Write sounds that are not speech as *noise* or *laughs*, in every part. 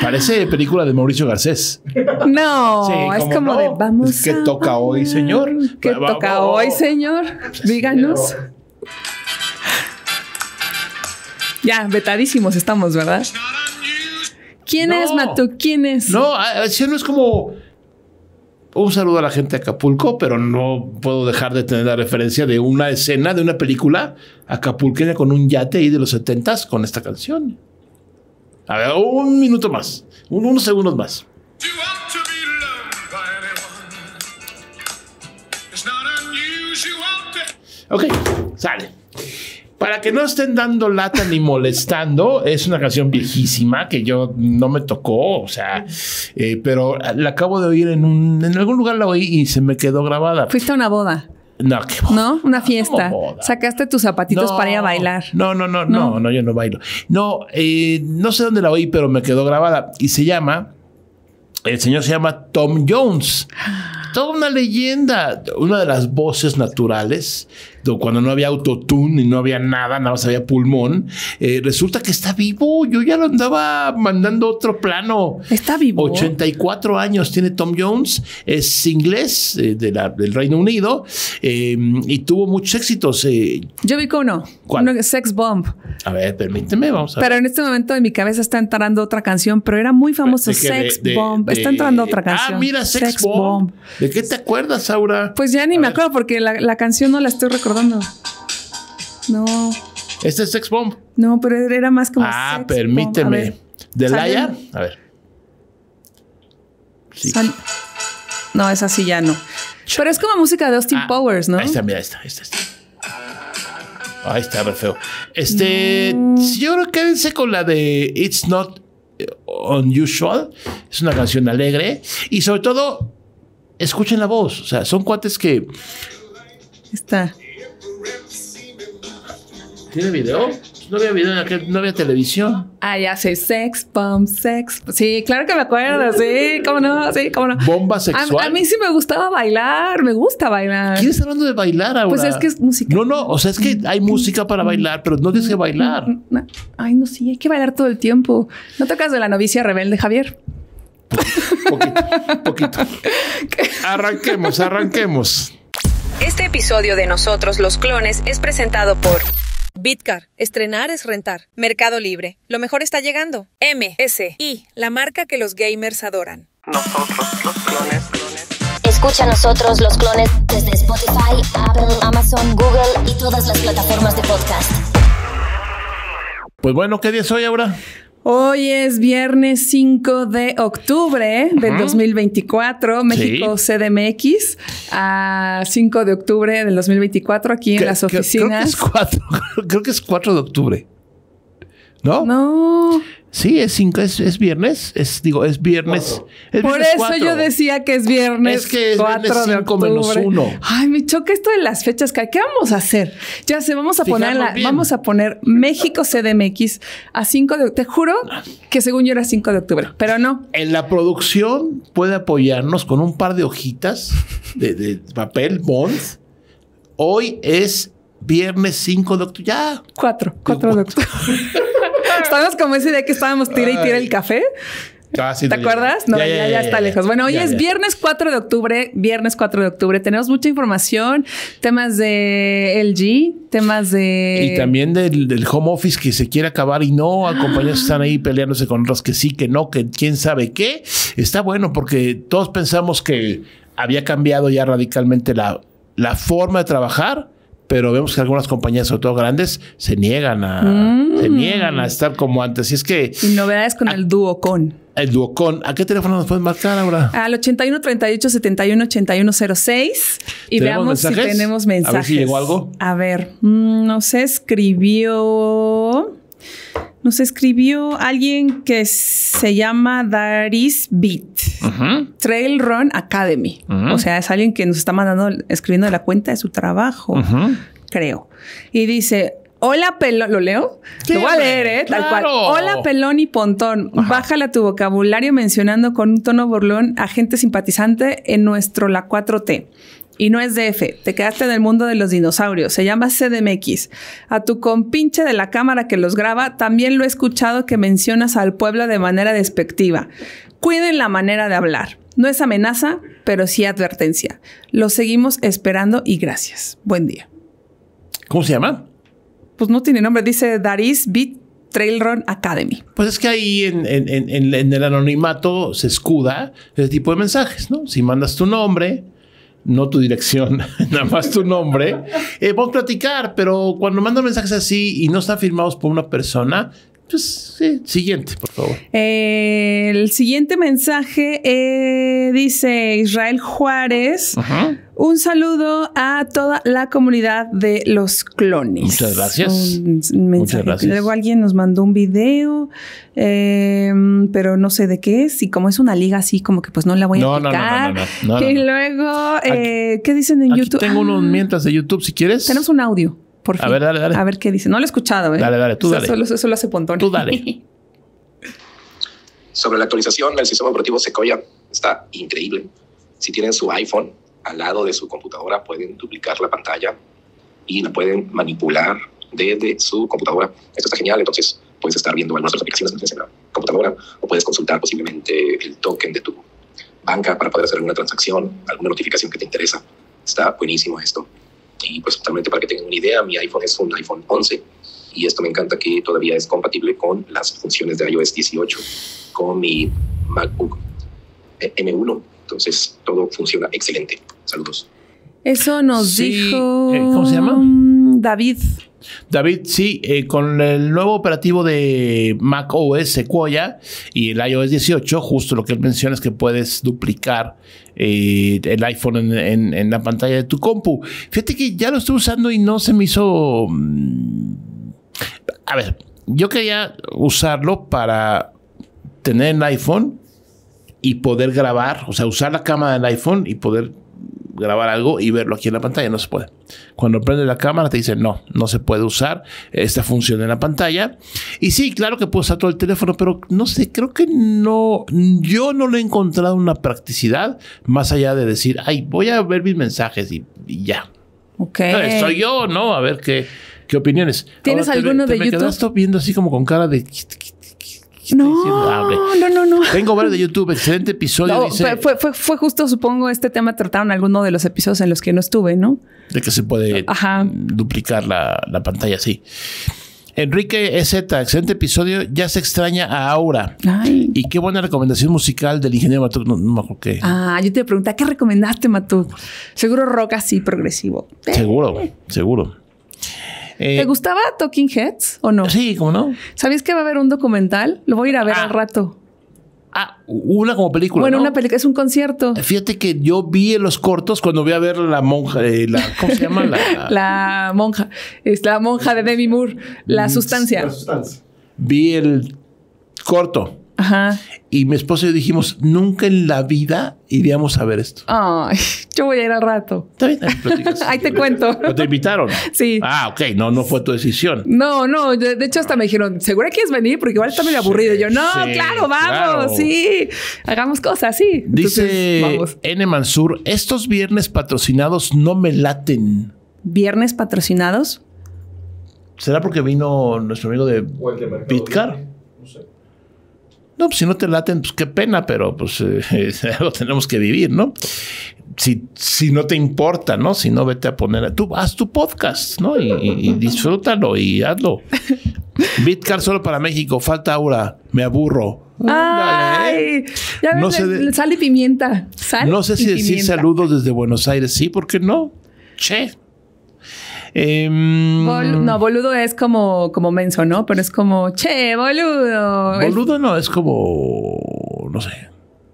Parece película de Mauricio Garcés. No, es como de vamos. ¿Qué toca hoy, señor? ¿Qué toca hoy, señor? Díganos. Ya, vetadísimos estamos, ¿verdad? ¿Quién es, Matu? ¿Quién es? No, ah, eh, si no es como. Un saludo a la gente de Acapulco, pero no puedo dejar de tener la referencia de una escena de una película acapulqueña con un yate ahí de los setentas con esta canción. A ver, un minuto más, unos segundos más. Ok, sale. Para que no estén dando lata ni molestando, es una canción viejísima que yo no me tocó, o sea, eh, pero la acabo de oír en, en algún lugar la oí y se me quedó grabada. Fuiste a una boda. No, Una fiesta. Sacaste tus zapatitos para ir a bailar. No, no, no, no, no, yo no bailo. No, eh, no sé dónde la oí, pero me quedó grabada. Y se llama, el señor se llama Tom Jones. Toda una leyenda, una de las voces naturales cuando no había autotune y no había nada, nada más había pulmón, eh, resulta que está vivo. Yo ya lo andaba mandando otro plano. Está vivo. 84 años tiene Tom Jones, es inglés eh, del Reino Unido em, y tuvo muchos éxitos. Eh. Yo vi con uno, Sex Bomb. A ver, permíteme, vamos a ver Pero en este momento en mi cabeza está entrando otra canción, pero era muy famoso Sex Bomb. está entrando otra ah, canción. Ah, mira, Sex, Bomb. ¿De qué te acuerdas, Aura? Pues ya ni me acuerdo porque la, la canción no la estoy recordando no. ¿Este es Sex Bomb? No, pero era más como. Ah, permíteme. ¿De A ver. No, es así ya no. pero es como música de Austin ah, Powers, ¿no? Ahí está, mira, ahí está, ahí está. Ahí está. feo. Este, yo creo que quédense con la de It's Not eh, Unusual. Es una canción alegre. Y sobre todo, escuchen la voz. O sea, son cuates que. Está. ¿Tiene video? No había video en aquel, no había televisión. Ah, ya sé, sex, pump, sex. Sí, claro que me acuerdo, sí, cómo no, sí, cómo no. Bomba sexual. A, mí sí me gustaba bailar, me gusta bailar. estás hablando de bailar ahora? Pues es que es música. No, no, o sea, es que mm, hay mm, música para mm. bailar, pero no tienes que bailar. Ay, no, sí, hay que bailar todo el tiempo. ¿No tocas de la novicia rebelde, Javier? poquito, poquito. *laughs* Arranquemos, arranquemos. Este episodio de Nosotros los Clones es presentado por Bitcar, estrenar es rentar. Mercado Libre, lo mejor está llegando. M S I, la marca que los gamers adoran. Nosotros los clones. Escucha a nosotros los clones desde Spotify, Apple, Amazon, Google y todas las plataformas de podcast. Pues bueno, ¿qué día es hoy ahora? Hoy es viernes 5 de octubre del 2024, México CDMX, a 5 de octubre del 2024 aquí en las oficinas. 4, creo que es 4 *laughs* de octubre. ¿No? Sí, es, cinco, es, viernes. Es, digo, es viernes. Por eso yo decía que es viernes. Es que es viernes 5 menos uno. Ay, me choca esto de las fechas. ¿Qué vamos a hacer? Ya sé, vamos a poner vamos a poner México CDMX a 5 de octubre. Te juro que según yo era 5 de octubre, pero no. En la producción puede apoyarnos con un par de hojitas de, papel, bond. Hoy es viernes 5 de octubre. Ya. 4, 4 de octubre. *laughs* ¿Sabes como esa idea que estábamos tira y tira el café? Ah, ¿Te acuerdas? No, ya, está lejos. Bueno, hoy es viernes 4 de octubre, viernes 4 de octubre. Tenemos mucha información, temas de LG, temas de... Y también del, home office que se quiere acabar y no, acompañar. que están ahí *gasps* peleándose con otros que sí, que no, que quién sabe qué. Está bueno porque todos pensamos que había cambiado ya radicalmente la, la forma de trabajar pero vemos que algunas compañías, sobre todo grandes, se niegan a, mm. se niegan a estar como antes. Y es que. Y novedades con el Duocon. El Duocon. ¿A qué teléfono nos pueden marcar ahora? Al 81 38 Y veamos si tenemos mensajes. A si llegó algo. A ver, mm, no sé. escribió. Nos escribió alguien que se llama Daris Beat, Trail Run Academy. O sea, es alguien que nos está mandando, escribiendo la cuenta de su trabajo, creo. Y dice, Hola pelón, lo leo, lo voy a leer, ¿eh? tal cual. Hola pelón y pontón, bájala tu vocabulario mencionando con un tono burlón a gente simpatizante en nuestro La 4T. Y no es DF, te quedaste en el mundo de los dinosaurios, se llama CDMX. A tu compinche de la cámara que los graba, también lo he escuchado que mencionas al pueblo de manera despectiva. Cuiden la manera de hablar. No es amenaza, pero sí advertencia. Lo seguimos esperando y gracias. Buen día. ¿Cómo se llama? Pues no tiene nombre, dice Daris Beat Trail Run Academy. Pues es que ahí en, en el anonimato se escuda ese tipo de mensajes, ¿no? Si mandas tu nombre, no tu dirección, *laughs* nada más tu nombre, eh, vamos a platicar, pero cuando mando mensajes así y no están firmados por una persona, pues, sí, siguiente, por favor. el siguiente mensaje eh, dice Israel Juárez. Un saludo a toda la comunidad de los clones. Muchas gracias. Luego alguien nos mandó un video, em, pero no sé de qué es. Y como es una liga así, como que pues no la voy a explicar. Y luego, ¿qué dicen en YouTube? Tengo unos ah. mientras de YouTube, si quieres. Tenemos un audio. A ver, dale, dale. A ver qué dice. No lo he escuchado, ¿eh? Dale, dale, tú dale. Eso, lo hace Pontón. Tú dale. *laughs* Sobre la actualización del sistema operativo Sequoia, está increíble. Si tienen su iPhone al lado de su computadora, pueden duplicar la pantalla y la pueden manipular desde su computadora. Esto está genial, entonces puedes estar viendo algunas de las aplicaciones en la computadora o puedes consultar posiblemente el token de tu banca para poder hacer alguna transacción, alguna notificación que te interesa. Está buenísimo esto. Y pues justamente para que tengan una idea, mi iPhone es un iPhone 11 y esto me encanta que todavía es compatible con las funciones de iOS 18, con mi MacBook eh, M1. Entonces todo funciona excelente. Saludos. Eso nos dijo. Eh, ¿Cómo se llama? David. David, sí, eh, con el nuevo operativo de Mac OS Sequoia y el iOS 18, justo lo que él menciona es que puedes duplicar eh, el iPhone en, en, la pantalla de tu compu. Fíjate que ya lo estoy usando y no se me hizo... Mm, a ver, yo quería usarlo para tener el iPhone y poder grabar, o sea, usar la cámara del iPhone y poder grabar algo y verlo aquí en la pantalla. No se puede. Cuando prende la cámara te dice no, no se puede usar esta función en la pantalla. Y sí, claro que puedo usar todo el teléfono, pero no sé, creo que no, yo no le he encontrado una practicidad más allá de decir, ay, voy a ver mis mensajes y, ya. Ok. Eh, soy yo, ¿no? A ver qué, qué opiniones. ¿Tienes alguno de YouTube? estoy viendo así como con cara de no, ah, no, no, no. Tengo varios de YouTube, excelente episodio. fue, justo, supongo, este tema trataron en alguno de los episodios en los que no estuve, ¿no? De que se puede duplicar la, pantalla, sí. Enrique EZ, excelente episodio. Ya se extraña a Aura. Ay. Y qué buena recomendación musical del ingeniero Matuk. No, me acuerdo qué. Ah, yo te preguntaba, ¿qué recomendaste, Matuk? Seguro rock así progresivo. Seguro, eh. seguro. Eh, ¿Te gustaba Talking Heads o no? Sí, ¿como no? ¿Sabías que va a haber un documental? Lo voy a ir a ver al ah. rato. Ah, una como película. Bueno, una película, es un concierto. Eh, fíjate que yo vi los cortos cuando voy a ver la monja, eh, la, ¿cómo se llama? *laughs* La, monja, es la monja de Demi Moore, la mm, sustancia. La sustancia. Vi el corto Ajá. Y mi esposa y yo dijimos, nunca en la vida iríamos a ver esto. Ay, *laughs* yo voy a ir al rato. Está bien, *laughs* ahí te cuento. te invitaron? Sí. Ah, ok, no, no fue tu decisión. No, no, de hecho hasta me dijeron, ¿segura quieres venir? Porque igual está medio aburrido. yo, no, claro, vamos, sí, hagamos cosas, sí. Dice N. Mansur, estos viernes patrocinados no me laten. ¿Viernes patrocinados? ¿Será porque vino nuestro amigo de Pitcar? No, pues si no te laten, pues qué pena, pero pues eh, lo *laughs* tenemos que vivir, ¿no? Si, si no te importa, ¿no? Si no, vete a poner, a, tú haz tu podcast, ¿no? Y, disfrútalo y hazlo. Bitcar solo para México, falta Aura, me aburro. Ay, ¿eh? ya ves, no pimienta. no sé si decir saludos desde Buenos Aires, sí, ¿por qué no? Che, Em, no, boludo es como, como menso, ¿no? Pero es como, che, boludo. Boludo no, es como, no sé.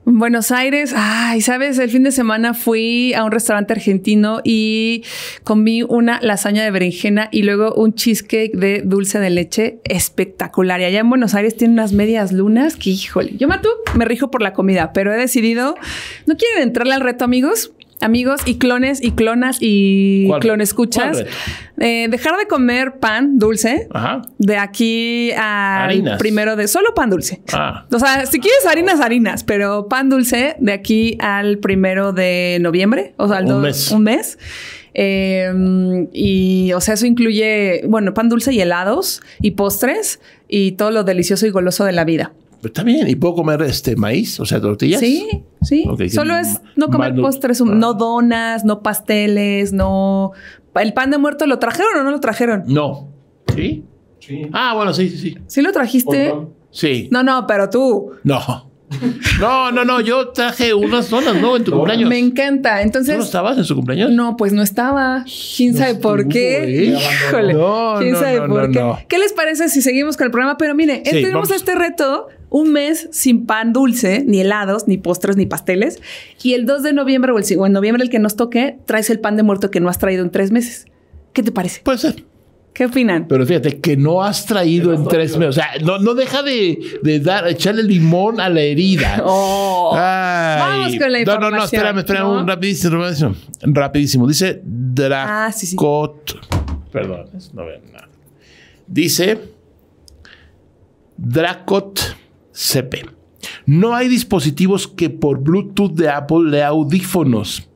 Buenos Aires, ay, sabes, el fin de semana fui a un restaurante argentino y comí una lasaña de berenjena y luego un cheesecake de dulce de leche espectacular. Y allá en Buenos Aires tienen unas medias lunas que, híjole, yo me rijo por la comida, pero he decidido, ¿no quieren entrarle al reto, amigos? amigos y clones y clonas y clones, escuchas. Eh, dejar de comer pan dulce de aquí al primero de solo pan dulce. Ah. O sea, si quieres harinas, harinas, pero pan dulce de aquí al primero de noviembre, o sea, al un, mes. un mes. Eh, y, o sea, eso incluye, bueno, pan dulce y helados y postres y todo lo delicioso y goloso de la vida. Está bien, ¿y puedo comer este maíz? O sea, tortillas. Sí, sí. Solo es no comer postres, ah. no donas, no pasteles, no. ¿El pan de muerto lo trajeron o no lo trajeron? No. ¿Sí? Sí. Ah, bueno, sí, sí, sí. ¿Sí lo trajiste? Sí. No, no, pero tú. No. *laughs* No, no, no, yo traje unas donas, ¿no? En tu cumpleaños. Me encanta. Entonces. ¿No estabas en su cumpleaños? No, pues no estaba. ¿Quién sabe por qué? *laughs* Híjole. No, ¿Quién sabe por qué? ¿Qué les parece si seguimos con el programa? Pero mire, tenemos este reto un mes sin pan dulce, ni helados, ni postres, ni pasteles. Y el 2 de noviembre o, el, 5 en noviembre, el que nos toque, traes el pan de muerto que no has traído en tres meses. ¿Qué te parece? Puede ser. ¿Qué opinan? Pero fíjate que no has traído en tres meses. O sea, no, deja de, de, dar, echarle limón a la herida. *laughs* Oh. vamos con la información. No, no, no, espérame, espérame. Un rapidísimo, rapidísimo, ah, Dice Dracot. Perdón, no veo nada. Dice Dracot CP. No hay dispositivos que por Bluetooth de Apple lea audífonos,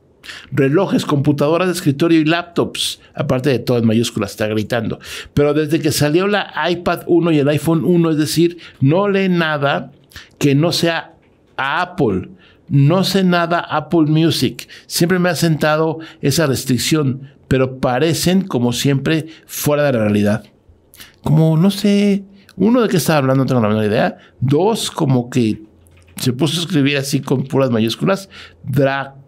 relojes, computadoras de escritorio y laptops, aparte de todo en mayúsculas, está gritando. Pero desde que salió la iPad 1 y el iPhone 1, es decir, no lee nada que no sea Apple. No sé nada Apple Music. Siempre me ha sentado esa restricción, pero parecen, como siempre, fuera de la realidad. Como, no sé, uno, de qué estaba hablando no tengo la menor idea. Dos, como que se puso a escribir así con puras mayúsculas. dracot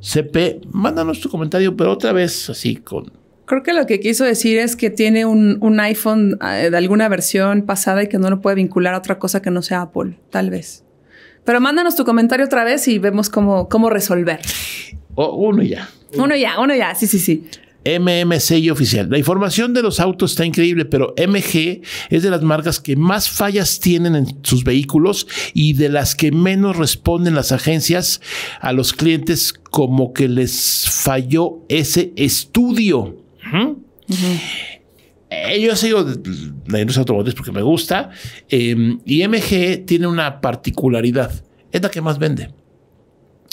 CP. Mándanos tu comentario, pero otra vez así con Creo que lo que quiso decir es que tiene un, iPhone eh, de alguna versión pasada y que no lo puede vincular a otra cosa que no sea Apple, tal vez. Pero mándanos tu comentario otra vez y vemos cómo, cómo resolver. uno ya. Uno ya, uno ya, sí, sí, sí. MMCI oficial. La información de los autos está increíble, pero MG es de las marcas que más fallas tienen en sus vehículos y de las que menos responden las agencias a los clientes como que les falló ese estudio. Eh, yo sigo porque me gusta em, y MG tiene una particularidad, es la que más vende.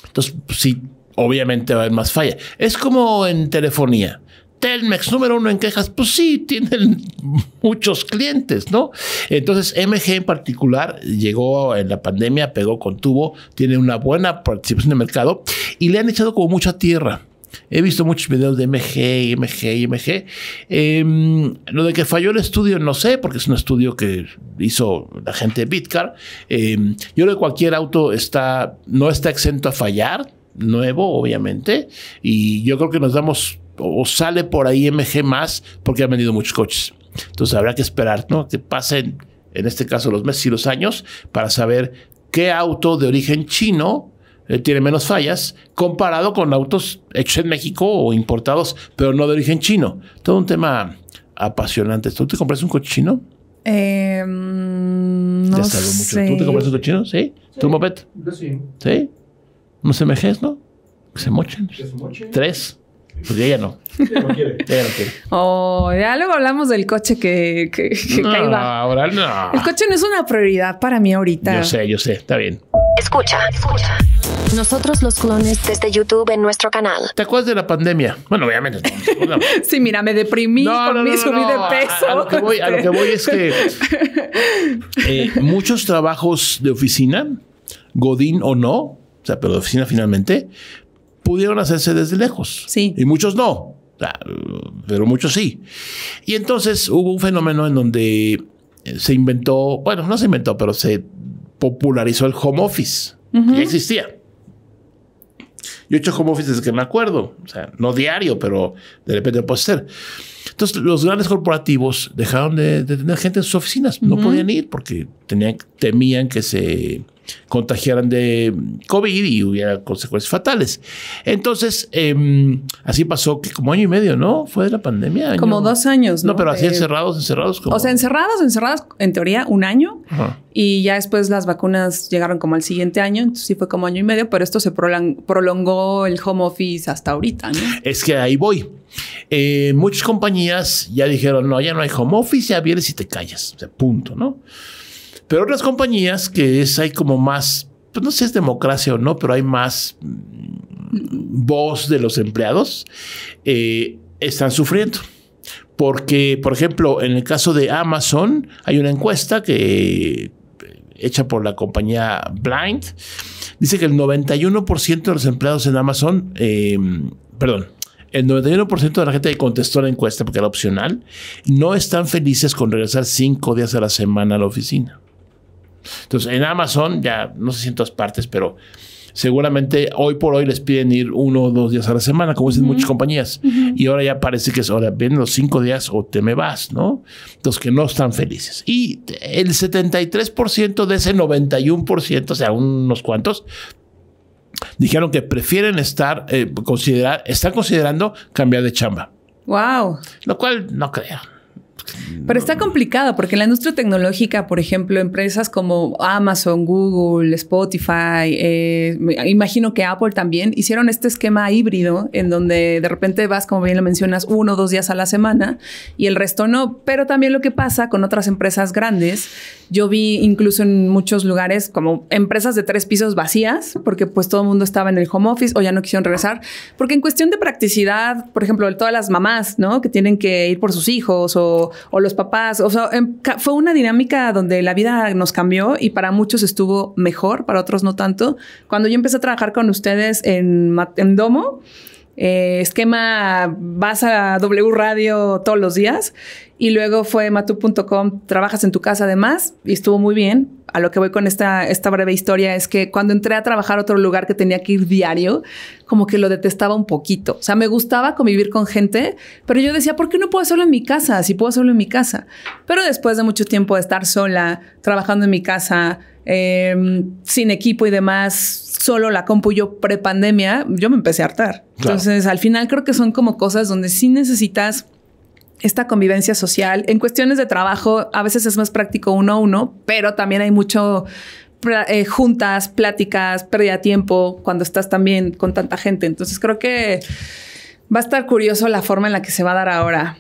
Entonces, si obviamente va a haber más falla. Es como en telefonía. Telmex número uno en quejas, pues sí, tienen *laughs* muchos clientes, ¿no? Entonces, MG en particular llegó en la pandemia, pegó con tubo, tiene una buena participación de mercado y le han echado como mucha tierra. He visto muchos videos de MG, MG, MG. Em, lo de que falló el estudio, no sé, porque es un estudio que hizo la gente de Bitcar. Em, yo creo que cualquier auto está, no está exento a fallar nuevo, obviamente, y yo creo que nos damos o sale por ahí MG más porque ha vendido muchos coches. Entonces habrá que esperar, ¿no? Que pasen, en este caso, los meses y los años para saber qué auto de origen chino eh, tiene menos fallas comparado con autos hechos en México o importados, pero no de origen chino. Todo un tema apasionante. ¿Tú te compras un coche chino? Em, no sé. ¿Tú te compras un coche chino? ¿Sí? tú moped? Sí. ¿Sí? ¿No se mejes, no? se mochen. Tres. Pues ella no. Ella no quiere. Ella *laughs* no quiere. Oh, ya luego hablamos del coche que, que, no, Ahora no. El coche no es una prioridad para mí ahorita. Yo sé, yo sé. Está bien. Escucha, escucha. Nosotros los clones desde YouTube en nuestro canal. ¿Te acuerdas de la pandemia? Bueno, obviamente. *laughs* No, sí, mira, me deprimí no, con subí de peso. A, lo que voy, a, lo que voy, es que *laughs* eh, muchos trabajos de oficina, Godín o no, sea, pero de oficina finalmente pudieron hacerse desde lejos. Sí. Y muchos no, pero muchos sí. Y entonces hubo un fenómeno en donde eh, se inventó, bueno, no se inventó, pero se popularizó el home office. existía. Yo he hecho home office desde que me acuerdo. O sea, no diario, pero de repente puede ser. Entonces, los grandes corporativos dejaron de, tener gente en sus oficinas. No podían ir porque temían que se contagiaran de COVID y hubiera consecuencias fatales. Entonces, em, así pasó que como año y medio, ¿no? Fue de la pandemia. Como dos años. No, no pero así eh, encerrados, encerrados. O sea, encerrados, encerrados, en teoría, un año. Y ya después las vacunas llegaron como al siguiente año, entonces sí fue como año y medio, pero esto se prolongó el home office hasta ahorita. ¿no? Es que ahí voy. Eh, muchas compañías ya dijeron, no, ya no hay home office, ya vienes y te callas, o punto, ¿no? Pero otras compañías que es, hay como más, pues no sé si es democracia o no, pero hay más mm, voz de los empleados, eh, están sufriendo. Porque, por ejemplo, en el caso de Amazon, hay una encuesta que eh, hecha por la compañía Blind, dice que el 91% de los empleados en Amazon, em, perdón, el 91% de la gente que contestó la encuesta, porque era opcional, no están felices con regresar cinco días a la semana a la oficina. Entonces, en Amazon, ya no sé si en todas partes, pero seguramente hoy por hoy les piden ir uno o dos días a la semana, como dicen muchas compañías. Y ahora ya parece que es ahora, vienen los cinco días o te me vas, ¿no? Entonces, que no están felices. Y el 73% de ese 91%, o sea, unos cuantos, dijeron que prefieren estar, eh, considerar, están considerando cambiar de chamba. Wow. Lo cual no creo. Pero está complicado porque en la industria tecnológica, por ejemplo, empresas como Amazon, Google, Spotify, eh, imagino que Apple también hicieron este esquema híbrido en donde de repente vas, como bien lo mencionas, uno o dos días a la semana y el resto no. Pero también lo que pasa con otras empresas grandes, yo vi incluso en muchos lugares como empresas de tres pisos vacías porque pues todo el mundo estaba en el home office o ya no quisieron regresar. Porque en cuestión de practicidad, por ejemplo, todas las mamás, Que tienen que ir por sus hijos o o, los papás. O sea, em, fue una dinámica donde la vida nos cambió y para muchos estuvo mejor, para otros no tanto. Cuando yo empecé a trabajar con ustedes en, Domo, eh, esquema, vas a W Radio todos los días y luego fue matu.com, trabajas en tu casa además, y estuvo muy bien. A lo que voy con esta, esta breve historia es que cuando entré a trabajar a otro lugar que tenía que ir diario, como que lo detestaba un poquito. O sea, me gustaba convivir con gente, pero yo decía, ¿por qué no puedo hacerlo en mi casa? Si puedo hacerlo en mi casa. Pero después de mucho tiempo de estar sola, trabajando en mi casa, em, sin equipo y demás, solo la compu yo pandemia, yo me empecé a hartar. Entonces, al final creo que son como cosas donde sí necesitas esta convivencia social. En cuestiones de trabajo, a veces es más práctico uno a uno, pero también hay mucho eh, juntas, pláticas, pérdida de tiempo cuando estás también con tanta gente. Entonces creo que va a estar curioso la forma en la que se va a dar ahora.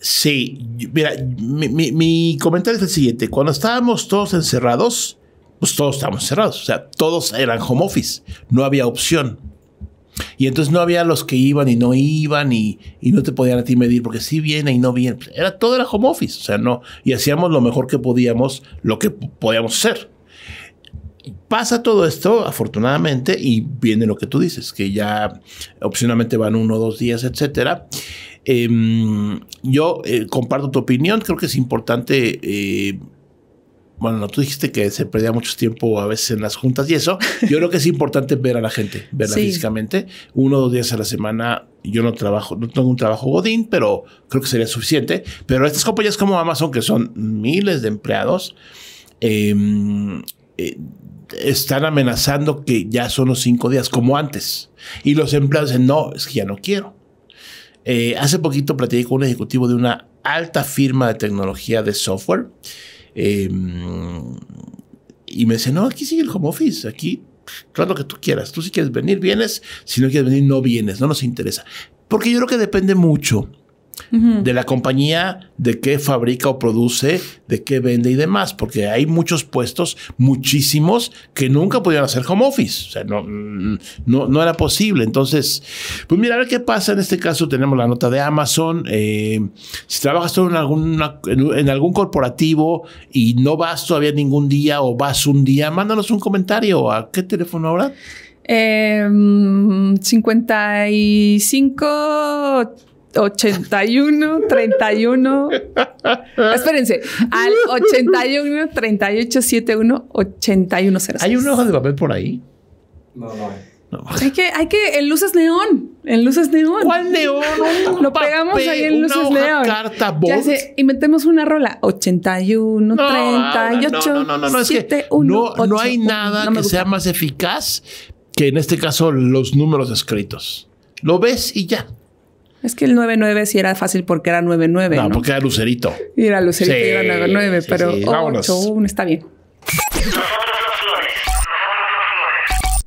Sí, mira, mi, mi comentario es el siguiente. Cuando estábamos todos encerrados, pues todos estábamos encerrados. O sea, todos eran home office. No había opción. Y entonces no había los que iban y no iban y, no te podían a ti medir porque si viene y no viene. Pues, era todo era home office, o sea, no. Y hacíamos lo mejor que podíamos, lo que podíamos hacer. Pasa todo esto, afortunadamente, y viene lo que tú dices, que ya opcionalmente van uno o dos días, etcétera. Em, yo eh, comparto tu opinión, creo que es importante eh, bueno, tú dijiste que se perdía mucho tiempo a veces en las juntas y eso. Yo creo que es importante ver a la gente, verla físicamente. Uno o dos días a la semana. Yo no trabajo, no tengo un trabajo godín, pero creo que sería suficiente. Pero estas compañías como Amazon, que son miles de empleados, em, eh, están amenazando que ya son los cinco días, como antes. Y los empleados dicen, no, es que ya no quiero. Eh, hace poquito platicé con un ejecutivo de una alta firma de tecnología de software Em, y me dice, no, aquí sigue el home office, aquí haz lo que tú quieras. Tú si quieres venir, vienes. Si no quieres venir, no vienes. No nos interesa. Porque yo creo que depende mucho de la compañía, de qué fabrica o produce, de qué vende y demás, porque hay muchos puestos, muchísimos, que nunca pudieron hacer home office. O sea, no, no, no era posible. Entonces, pues mira, a ver qué pasa. En este caso tenemos la nota de Amazon. Eh, si trabajas tú en, alguna, en algún corporativo y no vas todavía ningún día o vas un día, mándanos un comentario. ¿A qué teléfono ahora? 55 em, 81 31 Espérense, al 81 38 71 81 ¿Hay una hoja de papel por ahí? No, no. No. Hay que, hay que, en luces neón, en luces neón. ¿Cuál neón? Lo pegamos ahí en luces neón. Carta, box. Ya sé, una rola. 81, no, 38, no, no, no, es que no, 8, no hay nada que sea más eficaz que en este caso los números escritos. Lo ves y ya. Es que el 99 9 sí era fácil porque era 99. No, porque era Lucerito. era Lucerito y era 9 pero 8-1 está bien.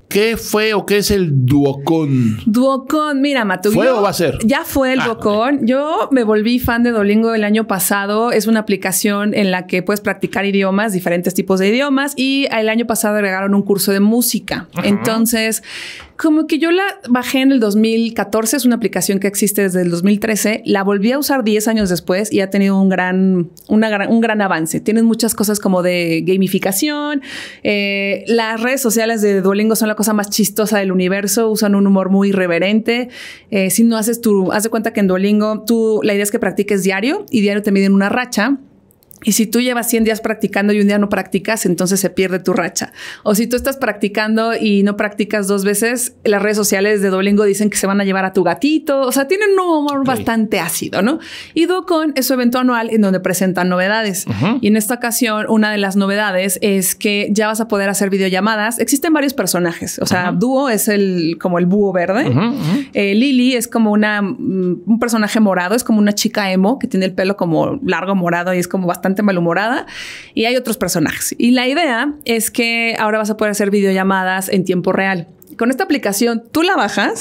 ¿Qué fue o qué es el duocón? Duocón, mira, Matul. ¿Fue o va a ser? Ya fue el ah, duocón. Yo me volví fan de Dolingo el año pasado. Es una aplicación en la que puedes practicar idiomas, diferentes tipos de idiomas. Y el año pasado agregaron un curso de música. Entonces como que yo la bajé en el 2014, es una aplicación que existe desde el 2013, la volví a usar 10 años después y ha tenido un gran, una un gran avance. Tienen muchas cosas como de gamificación, eh, las redes sociales de Duolingo son la cosa más chistosa del universo, usan un humor muy irreverente. Eh, si no haces tu, haz de cuenta que en Duolingo tú, la idea es que practiques diario y diario te miden una racha. Y si tú llevas 100 días practicando y un día no practicas, entonces se pierde tu racha. O si tú estás practicando y no practicas dos veces, las redes sociales de Dolingo dicen que se van a llevar a tu gatito. O sea, tienen un humor bastante ácido, ¿no? Y DoCon es su evento anual en donde presentan novedades. Y en esta ocasión, una de las novedades es que ya vas a poder hacer videollamadas. Existen varios personajes. O sea, Duo es el como el búho verde. Eh, Lily es como una, mm, un personaje morado. Es como una chica emo que tiene el pelo como largo morado y es como bastante malhumorada y hay otros personajes. Y la idea es que ahora vas a poder hacer videollamadas en tiempo real con esta aplicación tú la bajas,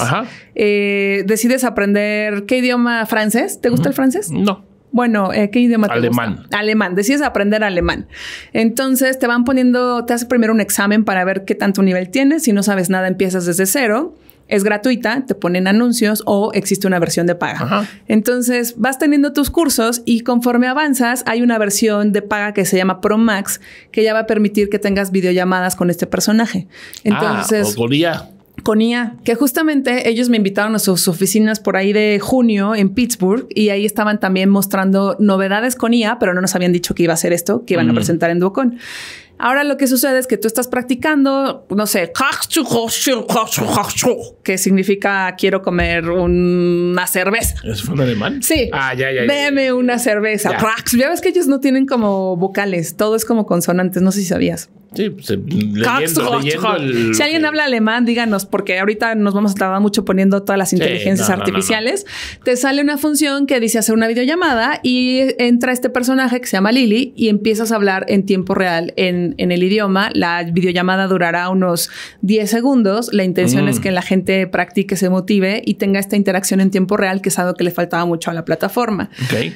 eh, decides aprender qué idioma francés. ¿Te gusta el francés? No. Bueno, eh, ¿qué idioma alemán. Alemán. Decides aprender alemán. Entonces te van poniendo, te hace primero un examen para ver qué tanto nivel tienes. Si no sabes nada, empiezas desde cero es gratuita, te ponen anuncios o existe una versión de paga. Entonces vas teniendo tus cursos y conforme avanzas hay una versión de paga que se llama Pro Max que ya va a permitir que tengas videollamadas con este personaje. Ah, Entonces... Ah, con IA. Con IA, que justamente ellos me invitaron a sus oficinas por ahí de junio en Pittsburgh y ahí estaban también mostrando novedades con IA, pero no nos habían dicho que iba a ser esto, que iban a mm. presentar en Duocon. Ahora lo que sucede es que tú estás practicando, no sé, que significa quiero comer una cerveza. ¿Eso fue alemán? Sí. Ah, una cerveza. Ya. ves que ellos no tienen como vocales, todo es como consonantes, no sé si sabías. Sí, pues, eh, Si alguien habla alemán, díganos, porque ahorita nos vamos a tardar mucho poniendo todas las inteligencias artificiales. Te sale una función que dice hacer una videollamada y entra este personaje que se llama Lily y empiezas a hablar en tiempo real en en, el idioma. La videollamada durará unos 10 segundos. La intención es mm. que la gente practique, se motive y tenga esta interacción en tiempo real, que es algo que le faltaba mucho a la plataforma.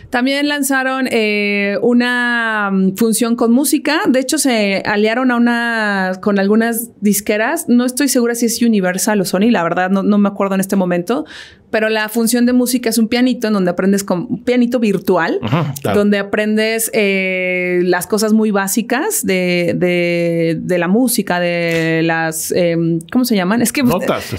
También lanzaron eh, una mm, función con música. De hecho, se aliaron a una con algunas disqueras. No estoy segura si es Universal o Sony, la verdad, no, no me acuerdo en este momento pero la función de música es un pianito en donde aprendes con un pianito virtual, donde aprendes eh, las cosas muy básicas de, de, la música, de las, em, ¿cómo se llaman? Es que,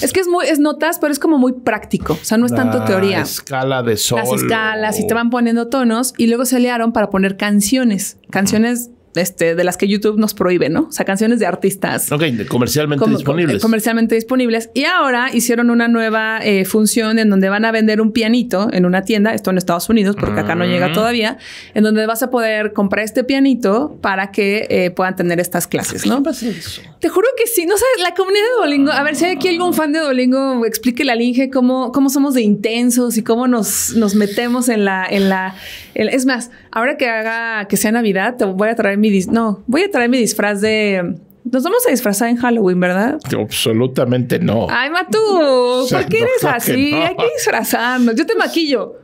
es que es muy, es notas, pero es como muy práctico, o sea, no es tanto teoría. Escala de sol. Las escalas y te van poniendo tonos y luego se learon para poner canciones, canciones este, de las que YouTube nos prohíbe, ¿no? O sea, canciones de artistas. Ok, comercialmente disponibles. Comercialmente disponibles. Y ahora hicieron una nueva eh, función en donde van a vender un pianito en una tienda, esto en Estados Unidos, porque acá no llega mm. todavía, en donde vas a poder comprar este pianito para que eh, puedan tener estas clases, ¿no? Eso? Te juro que sí, no sé, la comunidad de Dolingo, a ver si hay aquí algún fan de Dolingo, explique la linge cómo, cómo somos de intensos y cómo nos, nos metemos en la, en la, es más, ahora que haga, que sea Navidad, te voy a traer mi, dis no, voy a traer mi disfraz de... Nos vamos a disfrazar en Halloween, ¿verdad? Absolutamente no. Ay, Matú, ¿por qué eres así? Hay que disfrazarnos. Yo te maquillo.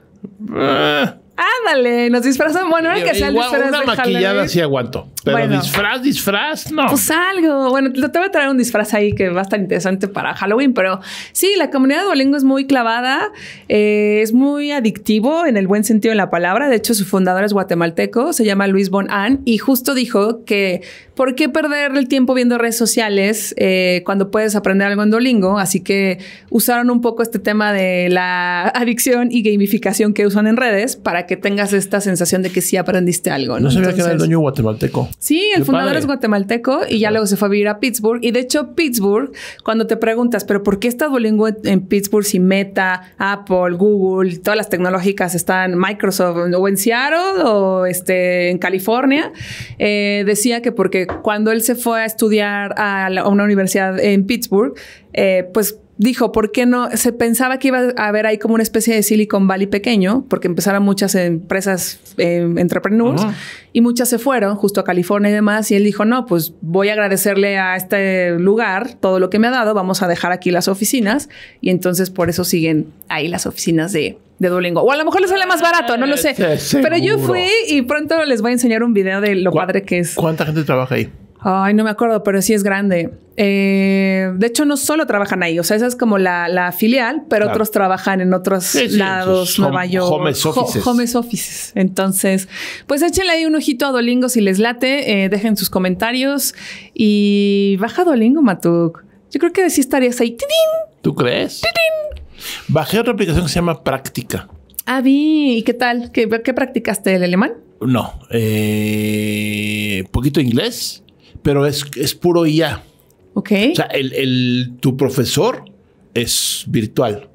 Ah. Ándale, nos disfrazamos. Bueno, que sea el disfraz una de maquillada sí aguanto. Pero disfraz, disfraz, no. Pues algo. Bueno, te voy a traer un disfraz ahí que va a estar interesante para Halloween. Pero sí, la comunidad de Duolingo es muy clavada. Eh, es muy adictivo en el buen sentido de la palabra. De hecho, su fundador es guatemalteco. Se llama Luis Bonan. Y justo dijo que ¿por qué perder el tiempo viendo redes sociales eh, cuando puedes aprender algo en Dolingo? Así que usaron un poco este tema de la *laughs* adicción y gamificación que usan en redes para que tengas esta sensación de que sí aprendiste algo. No, no sabía que era el dueño guatemalteco. Sí, el fundador es guatemalteco y ya luego se fue a vivir a Pittsburgh. Y de hecho, Pittsburgh, cuando te preguntas, pero ¿por qué está Duolingo en Pittsburgh si Meta, Apple, Google, todas las tecnológicas están Microsoft o en Seattle o este, en California? Eh, decía que porque cuando él se fue a estudiar a, una universidad en Pittsburgh, eh, pues dijo, ¿por qué no? Se pensaba que iba a haber ahí como una especie de Silicon Valley pequeño, porque empezaron muchas empresas, eh, entrepreneurs, y muchas se fueron justo a California y demás, y él dijo, no, pues voy a agradecerle a este lugar todo lo que me ha dado, vamos a dejar aquí las oficinas, y entonces por eso siguen ahí las oficinas de, de Duolingo. O a lo mejor les sale más barato, no lo sé. Pero yo fui y pronto les voy a enseñar un video de lo padre que es. ¿Cuánta gente trabaja ahí? Ay, no me acuerdo, pero sí es grande. Eh, de hecho, no solo trabajan ahí, o sea, esa es como la, filial, pero otros trabajan en otros lados, Nueva York. Homes offices. homes offices. Entonces, pues échenle ahí un ojito a Dolingo si les late, eh, dejen sus comentarios y baja Dolingo, Matuk. Yo creo que sí estarías ahí. ¿Tú crees? Bajé otra aplicación que se llama Práctica. Ah, vi. ¿Y qué tal? ¿Qué, practicaste? ¿El alemán? No. Eh, poquito inglés pero es, es puro IA. Ok. O sea, el, el, tu profesor es virtual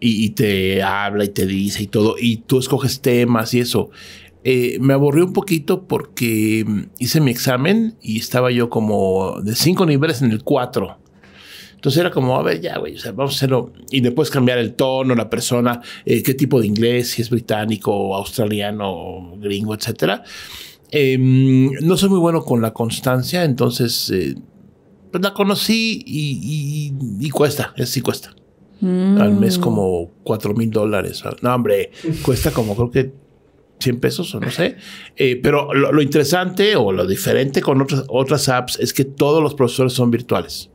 y, te habla y te dice y todo, y tú escoges temas y eso. Eh, me aburrió un poquito porque mm, hice mi examen y estaba yo como de cinco niveles en el cuatro. Entonces era como, a ver, ya, güey, o sea, vamos a hacerlo. Y después cambiar el tono, la persona, eh, qué tipo de inglés, si es británico, australiano, gringo, etcétera. Em, no soy muy bueno con la constancia, entonces eh, pues la conocí y, cuesta, sí cuesta. Mm. Al mes como 4 mil dólares. No, hombre, cuesta como creo que 100 pesos o no sé. Eh, pero lo, interesante o lo diferente con otras, apps es que todos los profesores son virtuales.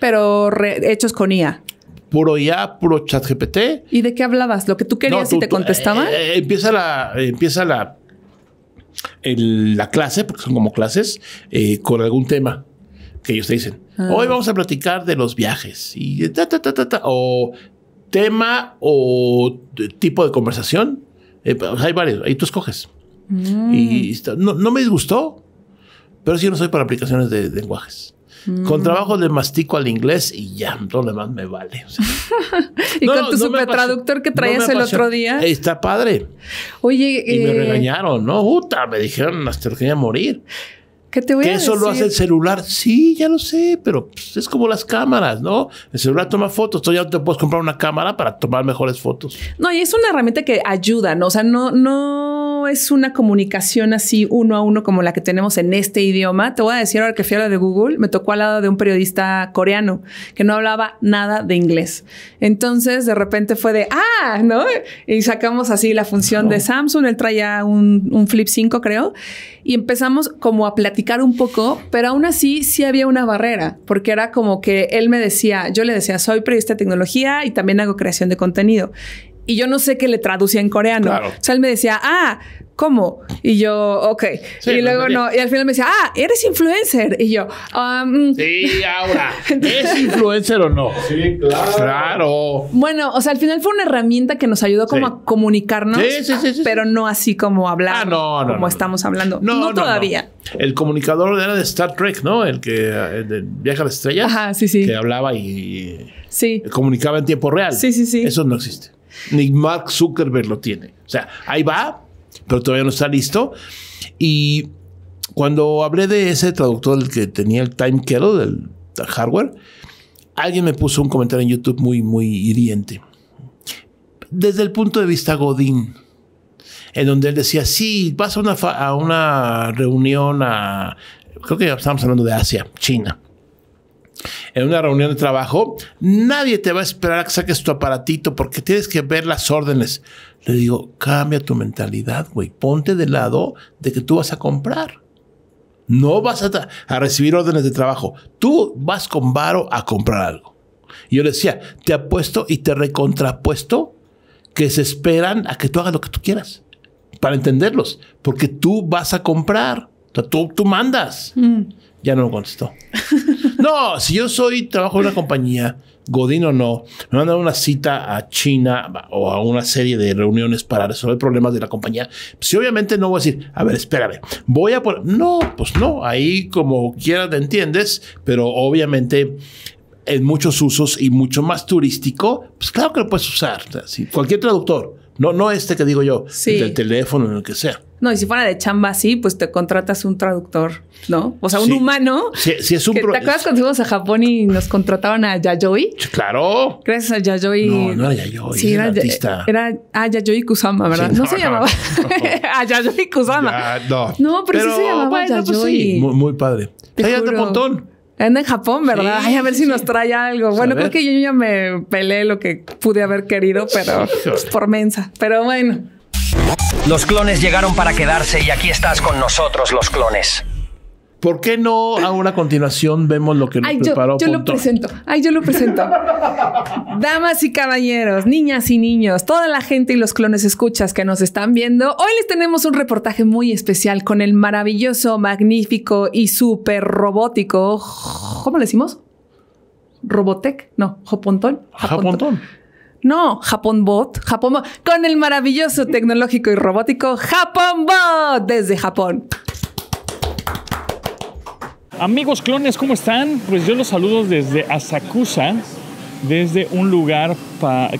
Pero hechos con IA puro IA, puro chat GPT. ¿Y de qué hablabas? ¿Lo que tú querías y te contestaban? Eh, empieza la, empieza la en la clase, porque son como clases, eh, con algún tema que ellos te dicen. Ah. Hoy vamos a platicar de los viajes y o tema o tipo de conversación. Eh, pues, hay varios, ahí tú escoges. Mm. Y no, me disgustó, pero sí no soy para aplicaciones de lenguajes. Con trabajo de mastico al inglés y ya, todo lo demás me vale. *laughs* y con tu traductor que traías el otro día. Está padre. Oye. Y me eh, regañaron, ¿no? Uta, me dijeron hasta que quería morir. ¿Qué te voy que eso lo hace el celular. Sí, ya lo sé, pero pues, es como las cámaras, ¿no? El celular toma fotos. Tú ya te puedes comprar una cámara para tomar mejores fotos. No, y es una herramienta que ayuda, ¿no? O sea, no, no es una comunicación así uno a uno como la que tenemos en este idioma. Te voy a decir ahora que fui a la de Google, me tocó al lado de un periodista coreano que no hablaba nada de inglés. Entonces de repente fue de, ah, ¿no? Y sacamos así la función de Samsung, él traía un, un Flip 5 creo, y empezamos como a platicar un poco, pero aún así sí había una barrera, porque era como que él me decía, yo le decía, soy periodista de tecnología y también hago creación de contenido y yo no sé qué le traducía en coreano. Claro. O sea, él me decía, ah, ¿cómo? Y yo, ok. y luego no, y al final me decía, ah, eres influencer. Y yo, um, mm". sí, ahora, *laughs* ¿es influencer o no? Sí, claro. Claro. Bueno, o sea, al final fue una herramienta que nos ayudó como a comunicarnos, pero no así como hablar, ah, no, no, como estamos hablando. No, todavía. El comunicador era de Star Trek, ¿no? El que el eh, viaja a las estrellas. Ajá, sí, sí. Que hablaba y, y comunicaba en tiempo real. Sí, sí, sí. Eso no existe. Ni Mark Zuckerberg lo tiene. O sea, ahí va, pero todavía no está listo. Y cuando hablé de ese traductor, que tenía el Time Kettle, del, hardware, alguien me puso un comentario en YouTube muy, muy hiriente. Desde el punto de vista Godín, en donde él decía, sí, vas a una, a una reunión a, creo que estábamos hablando de Asia, China, en una reunión de trabajo, nadie te va a esperar a que saques tu aparatito porque tienes que ver las órdenes. Le digo, cambia tu mentalidad, güey. Ponte de lado de que tú vas a comprar. No vas a, recibir órdenes de trabajo. Tú vas con varo a comprar algo. Y yo le decía, te apuesto y te recontrapuesto que se esperan a que tú hagas lo que tú quieras. Para entenderlos. Porque tú vas a comprar. Tú, tú mandas. Mm. Ya no lo contestó. *laughs* no, si yo soy, trabajo en una compañía, Godín o no, me mandan una cita a China o a una serie de reuniones para resolver problemas de la compañía. Si pues, obviamente no voy a decir, a ver, espérame, voy a por. No, pues no, ahí como quieras te entiendes, pero obviamente en muchos usos y mucho más turístico, pues claro que lo puedes usar. cualquier traductor, no, no este que digo yo, sí. del teléfono, en lo que sea. No, y si fuera de chamba así, pues te contratas un traductor, ¿no? O sea, un humano. Sí, es un que, ¿Te acuerdas cuando fuimos a Japón y nos contrataban a Yayoi? Claro. Gracias a Yayoi. No, no era Yayoi. Sí, era, era artista. Era ah, Yayoi Kusama, ¿verdad? no, se llamaba. *laughs* a Yayoi Kusama. no. No, pero, sí se llamaba a pues Yayoi. muy, padre. padre. ya un montón. Anda en Japón, ¿verdad? Ay, a ver si nos trae algo. Pues bueno, creo que yo ya me peleé lo que pude haber querido, pero *laughs* por mensa. Pero bueno. Los clones llegaron para quedarse y aquí estás con nosotros, los clones. ¿Por qué no a ah, una continuación vemos lo que nos preparó? Yo, lo presento. Ay, yo lo presento. *laughs* Damas y caballeros, niñas y niños, toda la gente y los clones escuchas que nos están viendo, hoy les tenemos un reportaje muy especial con el maravilloso, magnífico y súper robótico. ¿Cómo le decimos? Robotech, no, Jopontón. Japontón. No, Japón Bot, Japón Bot, con el maravilloso tecnológico y robótico Japón Bot desde Japón. Amigos clones, ¿cómo están? Pues yo los saludo desde Asakusa, desde un lugar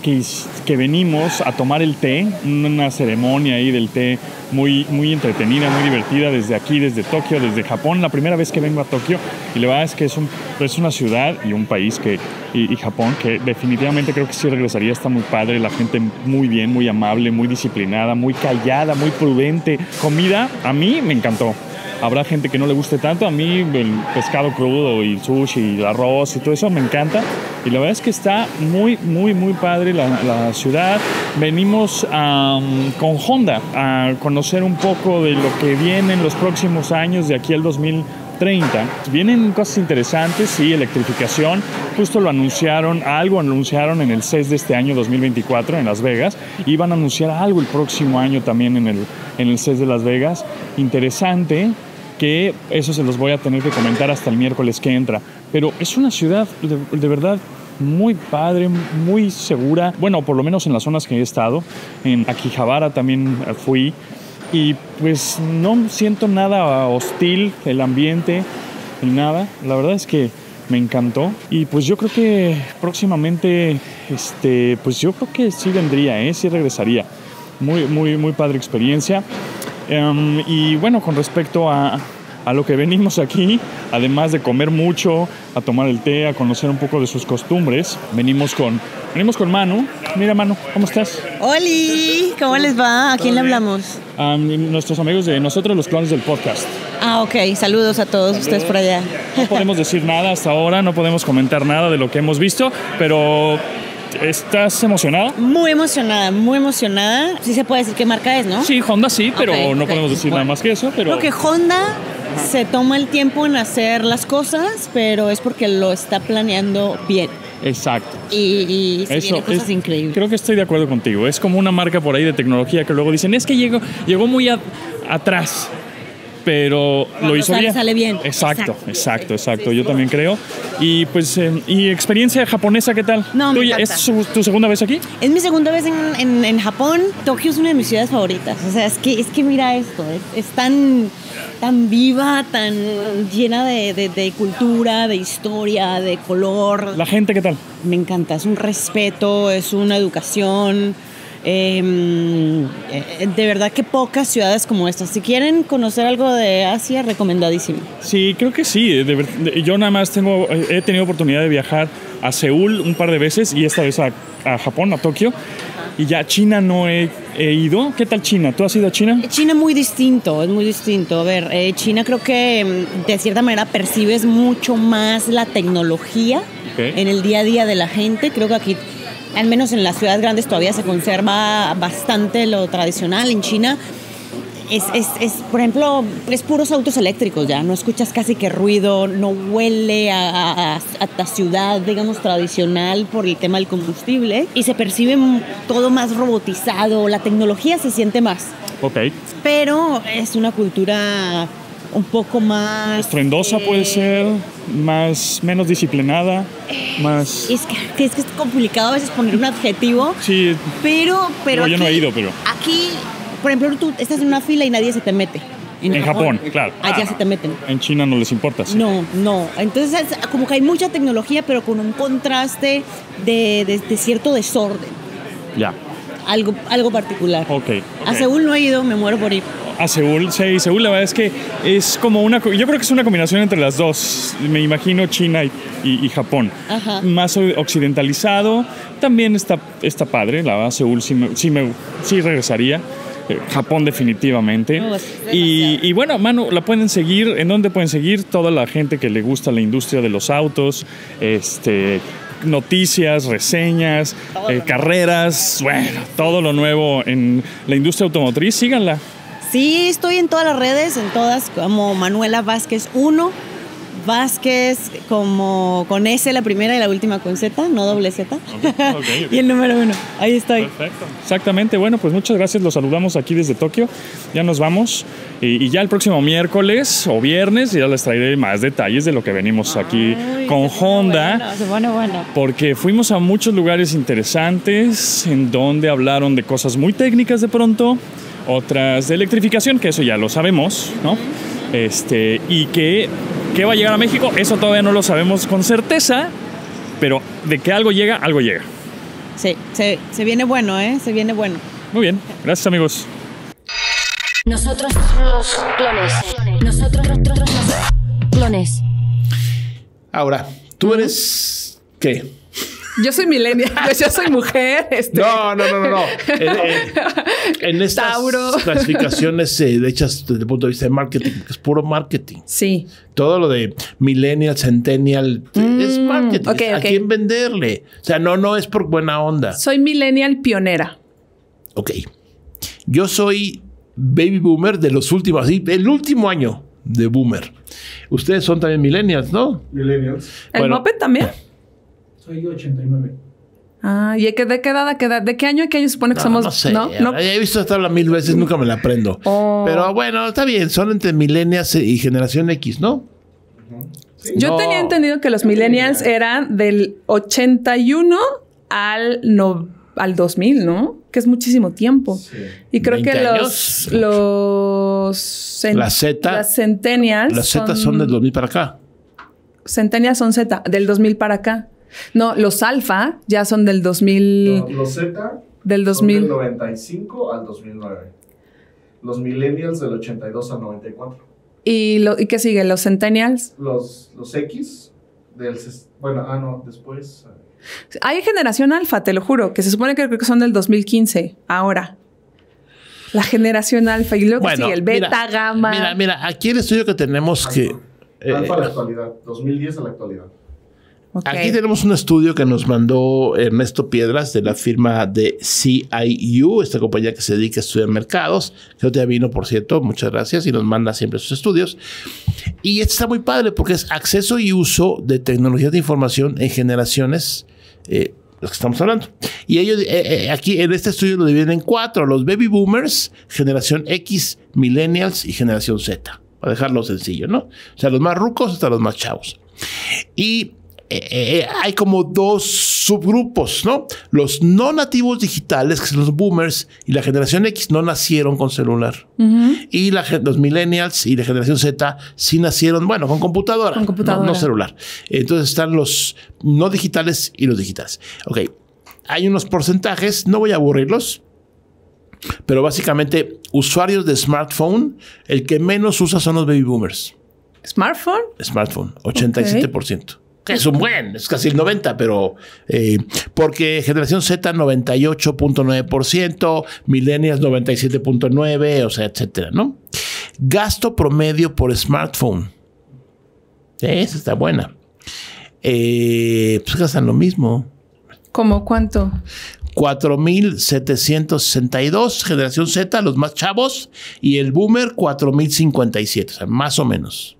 que, que, venimos a tomar el té, una ceremonia ahí del té muy, muy entretenida, muy divertida, desde aquí, desde Tokio, desde Japón, la primera vez que vengo a Tokio, y la verdad es que es, un, es una ciudad y un país que, y, y, Japón que definitivamente creo que sí regresaría, está muy padre, la gente muy bien, muy amable, muy disciplinada, muy callada, muy prudente, comida, a mí me encantó. Habrá gente que no le guste tanto, a mí el pescado crudo y el sushi y el arroz y todo eso me encanta, y la verdad es que está muy, muy, muy padre la, ciudad. Venimos con Honda a conocer un poco de lo que viene en los próximos años de aquí al 2030. Vienen cosas interesantes, sí, electrificación. Justo lo anunciaron, algo anunciaron en el CES de este año 2024 en Las Vegas. Y van a anunciar algo el próximo año también en el, en el CES de Las Vegas. Interesante que eso se los voy a tener que comentar hasta el miércoles que entra. Pero es una ciudad de, verdad muy padre, muy segura. Bueno, por lo menos en las zonas que he estado. En Akihabara también fui. Y pues no siento nada hostil, el ambiente, ni nada. La verdad es que me encantó. Y pues yo creo que próximamente, este, pues yo creo que sí vendría, ¿eh? sí regresaría. Muy, muy, muy padre experiencia. Em, y bueno, con respecto a, lo que venimos aquí, además de comer mucho, a tomar el té, a conocer un poco de sus costumbres, venimos con, venimos con Manu. Mira Manu, ¿cómo estás? ¡Holi! ¿Cómo les va? ¿A quién le hablamos? A nuestros amigos de nosotros, los clones del podcast. Ah, ok. Saludos a todos ustedes por allá. No podemos decir nada hasta ahora, no podemos comentar nada de lo que hemos visto, pero ¿Estás emocionada? Muy emocionada, muy emocionada. Sí se puede decir qué marca es, ¿no? Sí, Honda sí, pero no podemos decir nada más que eso. Pero... Creo que Honda se toma el tiempo en hacer las cosas, pero es porque lo está planeando bien. Exacto. Y, Eso es, increíbles. Creo que estoy de acuerdo contigo. Es como una marca por ahí de tecnología que luego dicen, es que llegó, llegó muy atrás pero lo hizo bien. Sale bien. Exacto, exacto, exacto. Yo también creo. Y pues, eh, ¿y experiencia japonesa qué tal? No, me ¿Es tu segunda vez aquí? Es mi segunda vez en, en, Japón. Tokio es una de mis ciudades favoritas. O sea, es que, es que mira esto, es, tan, tan viva, tan llena de, de, de cultura, de historia, de color. ¿La gente qué tal? Me encanta, es un respeto, es una educación Em, eh, de verdad que pocas ciudades como estas Si quieren conocer algo de Asia, recomendadísimo. Sí, creo que sí. yo nada más tengo, eh, he tenido oportunidad de viajar a Seúl un par de veces y esta vez a, Japón, a Tokio. Y ya China no he, ido. ¿Qué tal China? ¿Tú has ido a China? Eh, China muy distinto, es muy distinto. A ver, China creo que em, de cierta manera percibes mucho más la tecnología en el día a día de la gente. Creo que aquí al menos en las ciudades grandes todavía se conserva bastante lo tradicional. En China es, por ejemplo, es puros autos eléctricos ya, no escuchas casi que ruido, no huele a, a, a ciudad, digamos, tradicional por el tema del combustible y se percibe todo más robotizado, la tecnología se siente más. Ok. Pero es una cultura un poco más... Estrendosa eh, puede ser, más, menos disciplinada, eh, más... Es que, es que es complicado a veces poner un adjetivo. Sí. Pero, pero... yo no he ido, pero... Aquí, por ejemplo, tú estás en una fila y nadie se te mete. En, Japón, claro. Allá ah, se te meten. En China no les importa. No, no. Entonces, como que hay mucha tecnología, pero con un contraste de, de, cierto desorden. Ya. Algo, algo particular. Ok. okay. A Seúl no he ido, me muero por ir a Seúl. Sí, Seúl la verdad es que es como una... Yo creo que es una combinación entre las dos. Me imagino China y, Japón. Más occidentalizado. También está, padre. La verdad, Seúl sí, me, sí, regresaría. Eh, Japón definitivamente. Oh, y, bueno, Manu, la pueden seguir, ¿en dónde pueden seguir? Toda la gente que le gusta la industria de los autos, este, noticias, reseñas, eh, carreras, bueno, todo lo nuevo en la industria automotriz, síganla. Sí, estoy en todas las redes, en todas, como Manuela Vázquez 1, Vázquez como con S la primera y la última con Z, no doble Z. *laughs* y el número uno, ahí estoy. Perfecto. Exactamente, bueno, pues muchas gracias, los saludamos aquí desde Tokio, ya nos vamos y, ya el próximo miércoles o viernes ya les traeré más detalles de lo que venimos aquí con Honda. Porque fuimos a muchos lugares interesantes en donde hablaron de cosas muy técnicas de pronto otras de electrificación, que eso ya lo sabemos, ¿no? Este, y que, que va a llegar a México, eso todavía no lo sabemos con certeza, pero de que algo llega, algo llega. Sí, se, viene bueno, ¿eh? Se viene bueno. Muy bien, gracias amigos. Nosotros los clones. Nosotros los clones. Ahora, tú eres qué? Yo soy millennial, *laughs* yo soy mujer. Este. No, no, no, no. no. En, *laughs* estas clasificaciones eh, de hechas desde el punto de vista de marketing, es puro marketing. Sí. Todo lo de millennial, centennial, mm, es marketing. ¿A quién venderle? O sea, no, no es por buena onda. Soy millennial pionera. Ok. Yo soy baby boomer de los últimos, el último año de boomer. Ustedes son también millennials, ¿no? Millennials. ¿El bueno, también? Ah, ¿y de qué, edad, de qué de qué año, a qué año supone que somos? No sé, he visto esta tabla mil veces, nunca me la aprendo. Oh. Pero bueno, está bien, son entre millennials y generación X, ¿no? Yo tenía entendido que los millennials eran del 81 al, al 2000, ¿no? Que es muchísimo tiempo. Y creo que los... los la Z. Las Las Z son, del 2000 para acá. Centennials son Z, del 2000 para acá. No, los alfa ya son del 2000. los Z del 2000. del 95 al 2009. Los millennials del 82 al 94. ¿Y, lo, ¿y qué sigue? ¿Los centennials? Los, los X del... Bueno, ah, no, después... Eh. Hay generación alfa, te lo juro, que se supone que creo que son del 2015, ahora. La generación alfa y luego sigue el beta gamma. Mira, mira, aquí el estudio que tenemos que... Alfa eh, a la actualidad, 2010 a la actualidad. Aquí tenemos un estudio que nos mandó Ernesto Piedras de la firma de CIU, esta compañía que se dedica a estudiar mercados. Yo te vino, por cierto, muchas gracias y nos manda siempre sus estudios. Y este está muy padre porque es acceso y uso de tecnologías de información en generaciones. Eh, los que estamos hablando. Y ellos, eh, eh, aquí en este estudio lo dividen en cuatro: los baby boomers, generación X, millennials y generación Z. Para dejarlo sencillo, ¿no? O sea, los más rucos hasta los más chavos. Y eh, eh, eh, hay como dos subgrupos, ¿no? Los no nativos digitales, que son los boomers, y la generación X no nacieron con celular. Y los millennials y la generación Z sí nacieron, bueno, con computadora, con computadora. No, celular. Entonces están los no digitales y los digitales. Ok, hay unos porcentajes, no voy a aburrirlos. Pero básicamente, usuarios de smartphone, el que menos usa son los baby boomers. ¿Smartphone? Smartphone, 87% es un buen, es casi el 90, pero eh, porque generación Z 98.9%, millennials 97.9%, o sea, etcétera, ¿no? Gasto promedio por smartphone. Esa está buena. Eh, pues gastan lo mismo. ¿Cómo cuánto? 4.762, generación Z, los más chavos, y el boomer 4.057, o sea, más o menos.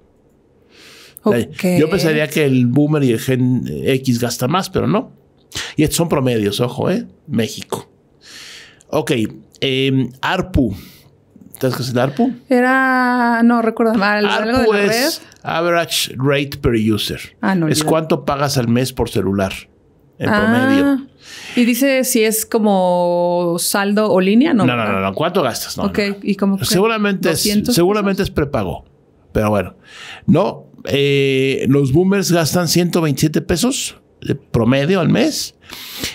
Yo pensaría que el boomer y el gen X gasta más, pero no. Y estos son promedios, ojo, ¿eh? México. Ok, eh, ARPU. ¿Te es el ARPU? Era, no recuerdo mal, ARPU es Average Rate Per User. Ah, no, es cuánto pagas al mes por celular en ah, promedio. Y dice si es como saldo o línea, ¿no? No, no, no, no. cuánto gastas? No, ok, y cómo seguramente, es, seguramente es prepago, pero bueno. No, eh, los boomers gastan 127 pesos de promedio al mes.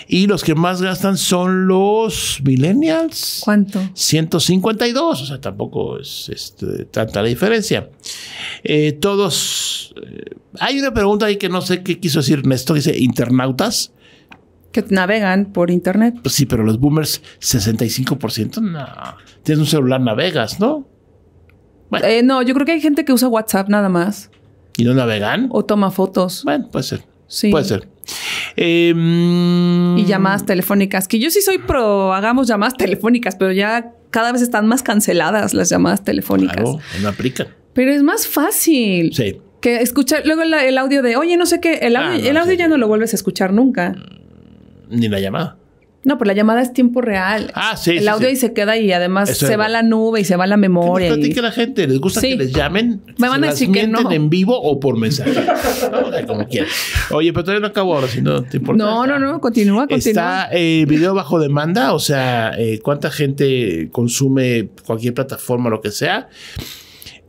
Y los que más gastan son los millennials. ¿Cuánto? 152, o sea, tampoco es este, tanta la diferencia. Eh, todos... Eh, hay una pregunta ahí que no sé qué quiso decir Néstor, dice internautas. Que navegan por internet. Pues sí, pero los boomers, 65%, Tienes un celular, navegas, ¿no? no, yo creo que hay gente que usa WhatsApp nada más. ¿Y no navegan? O toma fotos. Bueno, puede ser. Sí. Puede ser. Em, y llamadas telefónicas, que yo sí soy pro, hagamos llamadas telefónicas, pero ya cada vez están más canceladas las llamadas telefónicas. Claro, no aplican. Pero es más fácil. Sí. Que escuchar luego el audio de, oye, no sé qué, el ah, audio, el audio ya no lo vuelves a escuchar nunca. Ni la llamada. No, pero la llamada es tiempo real. Ah, sí. El audio ahí y se queda y además se va la nube y se va la memoria. ¿Qué platica que la gente? ¿Les gusta que les llamen? Me van a decir que no. en vivo o por mensaje? *laughs* como Oye, pero todavía no acabo ahora, si no te importa. No, no, no, continúa, continúa. ¿Está eh, video bajo demanda? O sea, eh, ¿cuánta gente consume cualquier plataforma, lo que sea?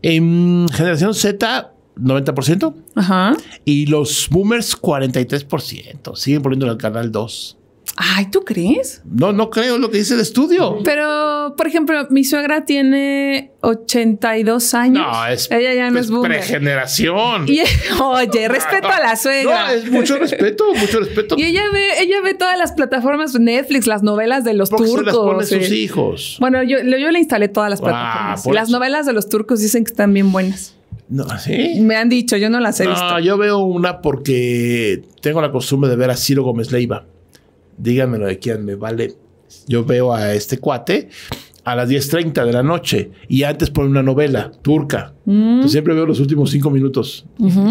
En em, generación Z, 90%. Ajá. Y los boomers, 43%. Siguen poniendo el canal 2. Ay, ¿tú crees? No, no creo lo que dice el estudio. Pero, por ejemplo, mi suegra tiene 82 años. No, es, Ella no pues es, es pregeneración. oye, respeto a la suegra. No, es mucho respeto, mucho respeto. Y ella ve, ella ve todas las plataformas Netflix, las novelas de los turcos. Se las pone sus eh. hijos. Bueno, yo, le instalé todas las ah, plataformas. las novelas de los turcos dicen que están bien buenas. No, ¿sí? Me han dicho, yo no las he no, visto. Yo veo una porque tengo la costumbre de ver a Ciro Gómez Leiva díganmelo de quién, me vale. Yo veo a este cuate a las 10.30 de la noche y antes pone una novela turca. Mm. siempre veo los últimos cinco minutos.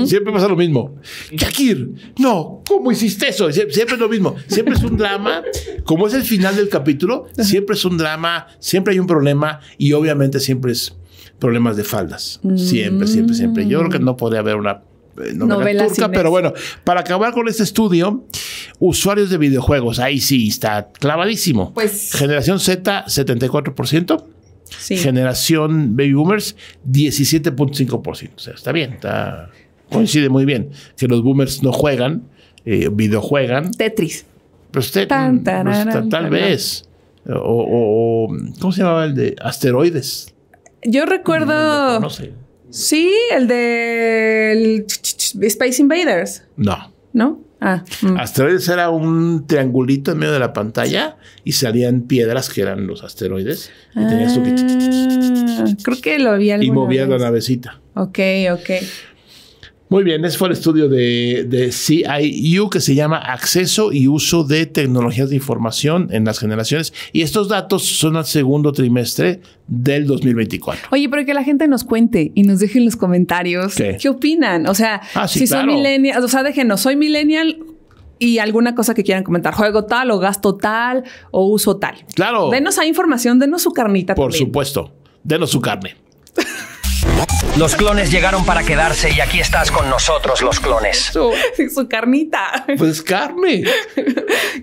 Siempre pasa lo mismo. Shakir, no, ¿cómo hiciste eso? siempre es lo mismo. Siempre es un drama. Como es el final del capítulo, siempre es un drama, siempre hay un problema y obviamente siempre es problemas de faldas. Siempre, siempre, siempre. Yo creo que no podría haber una eh, novela turca, pero bueno, para acabar con este estudio, Usuarios de videojuegos, ahí sí está clavadísimo. Pues. Generación Z, 74%. Sí. Generación Baby Boomers, 17.5%. O sea, está bien, está, coincide muy bien. Que los boomers no juegan, eh, videojuegan. Tetris. Pero pues usted pues, tal vez. O, ¿Cómo se llamaba el de asteroides? Yo recuerdo. No sé. Sí, el de Space Invaders. No. ¿No? Ah, mm. Asteroides era un triangulito en medio de la pantalla y salían piedras que eran los asteroides. Y tenías ah, Creo que lo había Y movía la navecita. Ok, ok. Muy bien, ese fue el estudio de, de CIU que se llama Acceso y Uso de Tecnologías de Información en las Generaciones. Y estos datos son al segundo trimestre del 2024. Oye, pero que la gente nos cuente y nos deje en los comentarios qué, opinan. O sea, ah, si son millennials, o sea, déjenos, soy millennial, y alguna cosa que quieran comentar, juego tal o gasto tal o uso tal. Claro. Denos ahí información, denos su carnita. Por supuesto, denos su carne. Los clones llegaron para quedarse y aquí estás con nosotros, los clones. Su, carnita. Pues carne.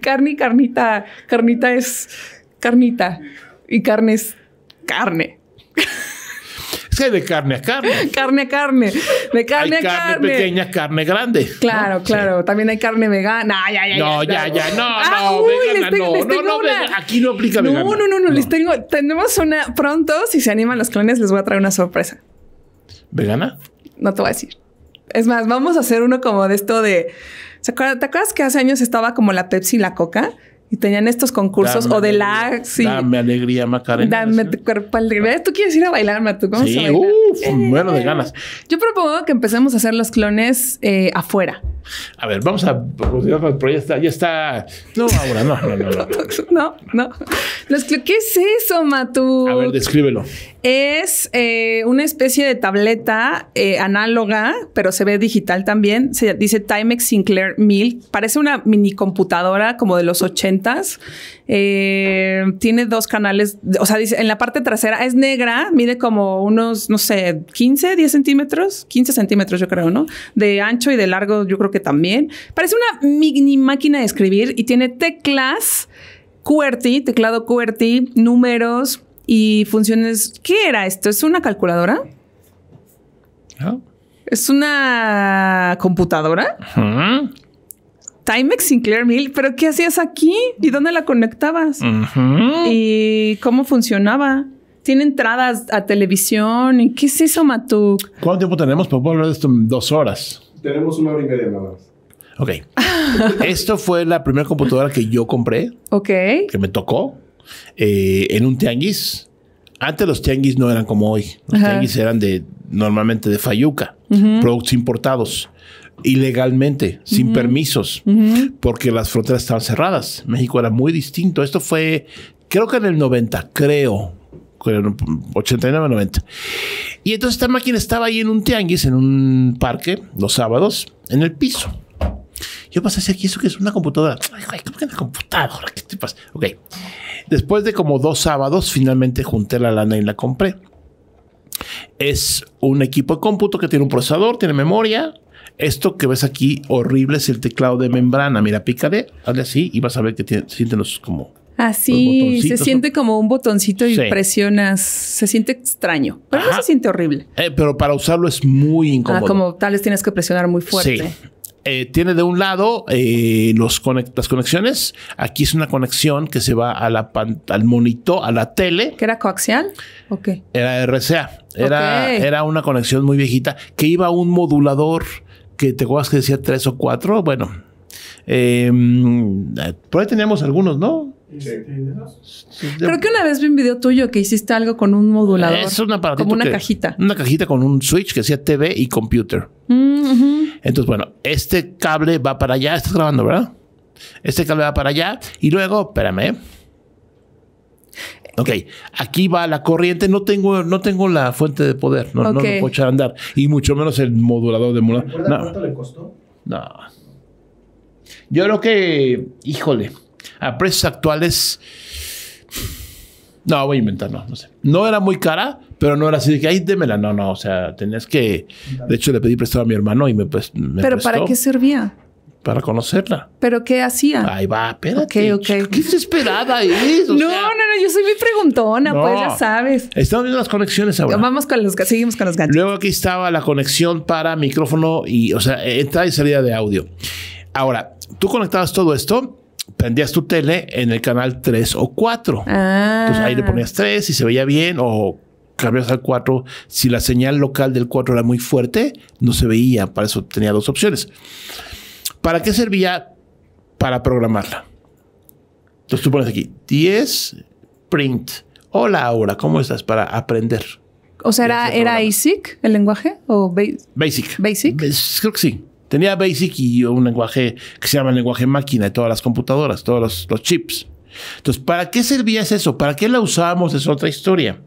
carne y carnita. Carnita es carnita. Y carne es carne. Es que de carne a carne. Carne a carne. De carne a carne. carne. pequeña, carne grande. Claro, claro. También hay carne vegana. no, ya, ya. No, ah, no, vegana, no, no, no, Aquí no aplica no, vegana. No, no, no, no, Les tengo... Tenemos una... Pronto, si se animan los clones, les voy a traer una sorpresa. ¿Vegana? No te voy a decir. Es más, vamos a hacer uno como de esto de. ¿Te acuerdas que hace años estaba como la Pepsi y la Coca? y tenían estos concursos o de la sí. Dame alegría, Macarena. Dame tu cuerpo alegría. Tú quieres ir a bailar, Matu. ¿Cómo sí, bailar uf, bueno de ganas. Yo propongo que empecemos a hacer los clones eh, afuera. A ver, vamos a pero Ya está. No, ahora no, no, no. No, no. *laughs* Los ¿Qué es eso, Matu? A ver, descríbelo. Es eh, una especie de tableta eh, análoga, pero se ve digital también. Se dice Timex Sinclair 1000. Parece una mini computadora como de los 80 eh, tiene dos canales, o sea, dice, en la parte trasera es negra, mide como unos, no sé, 15, 10 centímetros, 15 centímetros yo creo, ¿no? De ancho y de largo yo creo que también. Parece una mini máquina de escribir y tiene teclas QWERTY, teclado QWERTY, números y funciones. ¿Qué era esto? ¿Es una calculadora? Ah. ¿Es una computadora? Timex Sinclair Mill, pero ¿qué hacías aquí? ¿Y dónde la conectabas? ¿Y cómo funcionaba? Tiene entradas a televisión. ¿Y qué es eso, Matuk? ¿Cuánto tiempo tenemos? Podemos hablar de esto en dos horas. Tenemos una hora nada más. Ok. *laughs* esto fue la primera computadora que yo compré. Ok. Que me tocó eh, en un tianguis. Antes los tianguis no eran como hoy. Los tianguis eran de normalmente de Fayuca, productos importados ilegalmente, sin permisos, porque las fronteras estaban cerradas. México era muy distinto. Esto fue, creo que en el 90, creo. 89-90. Y entonces esta máquina estaba ahí en un tianguis, en un parque, los sábados, en el piso. Yo pasé hacia aquí, eso que es una computadora. Ay, ¿cómo que una computadora? ¿Qué te pasa? Ok. Después de como dos sábados, finalmente junté la lana y la compré. Es un equipo de cómputo que tiene un procesador, tiene memoria, esto que ves aquí horrible es el teclado de membrana. Mira, pícale, hazle así y vas a ver que tiene, sienten los como. Así, se siente como un botoncito y presionas. Se siente extraño, pero no se siente horrible. Eh, pero para usarlo es muy ah, incómodo. Ah, como tales tienes que presionar muy fuerte. Eh, tiene de un lado eh, los las conexiones. Aquí es una conexión que se va a la al monitor, a la tele. ¿Que era coaxial? ¿O Era RCA. Era, era una conexión muy viejita que iba a un modulador que te acuerdas que decía tres o cuatro. Bueno, em, por ahí teníamos algunos, ¿no? Creo que una vez vi un video tuyo que hiciste algo con un modulador. Es Como una cajita. Una cajita con un switch que decía TV y computer. Mm, Entonces, bueno, este cable va para allá. Estás grabando, ¿verdad? Este cable va para allá. Y luego, espérame. ¿eh? ok, aquí va la corriente, no tengo, no tengo la fuente de poder, no, lo puedo echar a andar, y mucho menos el modulador de mola. ¿Cuánto le costó? No. Yo creo que, híjole, a precios actuales, no, voy a inventar, no, no sé. No era muy cara, pero no era así de que, ay, démela. No, no, o sea, tenías que. De hecho, le pedí prestado a mi hermano y me, pues, ¿Pero para qué servía? para conocerla. ¿Pero qué hacía? Ahí va, espérate. Ok, *laughs* Qué desesperada es. *laughs* no, no, no, yo soy muy preguntona, pues ya sabes. Estamos viendo las conexiones ahora. Vamos con los, seguimos con los ganchos. Luego aquí estaba la conexión para micrófono y, o sea, entrada y salida de audio. Ahora, tú conectabas todo esto, prendías tu tele en el canal 3 o 4. Ah. Entonces ahí le ponías 3 y se veía bien o cambias al 4, si la señal local del 4 era muy fuerte, no se veía. Para eso tenía dos opciones. ¿Para qué servía? Para programarla. Entonces tú pones aquí 10 print. Hola Aura, ¿cómo estás? Para aprender. O sea, era, ASIC el lenguaje o Basic. Basic. Creo que sí. Tenía Basic y un lenguaje que se llama el lenguaje máquina de todas las computadoras, todos los, chips. Entonces, ¿para qué servía eso? ¿Para qué la usábamos? Es otra historia.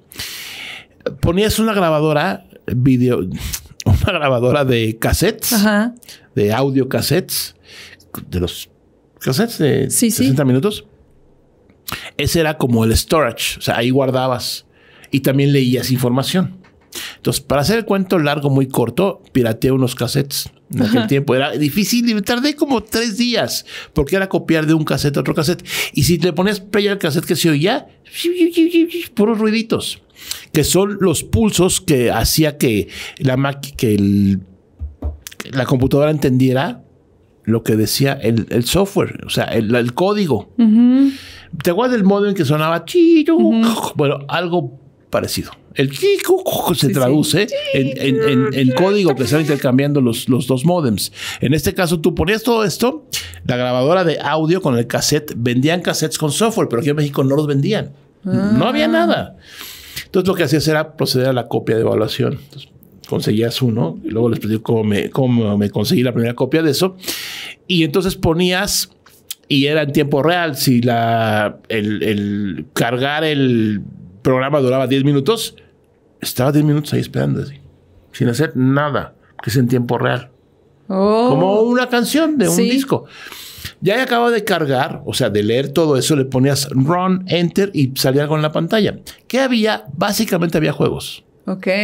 Ponías una grabadora video, *laughs* una grabadora de cassettes. Ajá de audio cassettes, de los cassettes de 60 minutos. Ese era como el storage, o sea, ahí guardabas y también leías información. Entonces, para hacer el cuento largo, muy corto, pirateé unos cassettes en aquel tiempo. Era difícil y tardé como tres días porque era copiar de un cassette a otro cassette. Y si te ponías play al cassette que se oía, puros ruiditos, que son los pulsos que hacía que la máquina, que el la computadora entendiera lo que decía el, software, o sea, el, código. ¿Te acuerdas del modo en que sonaba chillo? *laughs* Bueno, algo parecido. El chico se traduce En, código que están intercambiando los, los dos modems. En este caso, tú ponías todo esto, la grabadora de audio con el cassette, vendían cassettes con software, pero aquí en México no los vendían. Ah. No había nada. Entonces lo que hacías era proceder a la copia de evaluación conseguías uno, y luego les pedí cómo me, conseguí la primera copia de eso, y entonces ponías y era en tiempo real. Si la, el, cargar el programa duraba 10 minutos, estaba 10 minutos ahí esperando, sin hacer nada, que es en tiempo real. Oh. Como una canción de un disco. Ya acababa de cargar, o sea, de leer todo eso, le ponías run, enter y salía algo en la pantalla. ¿Qué había? Básicamente había juegos.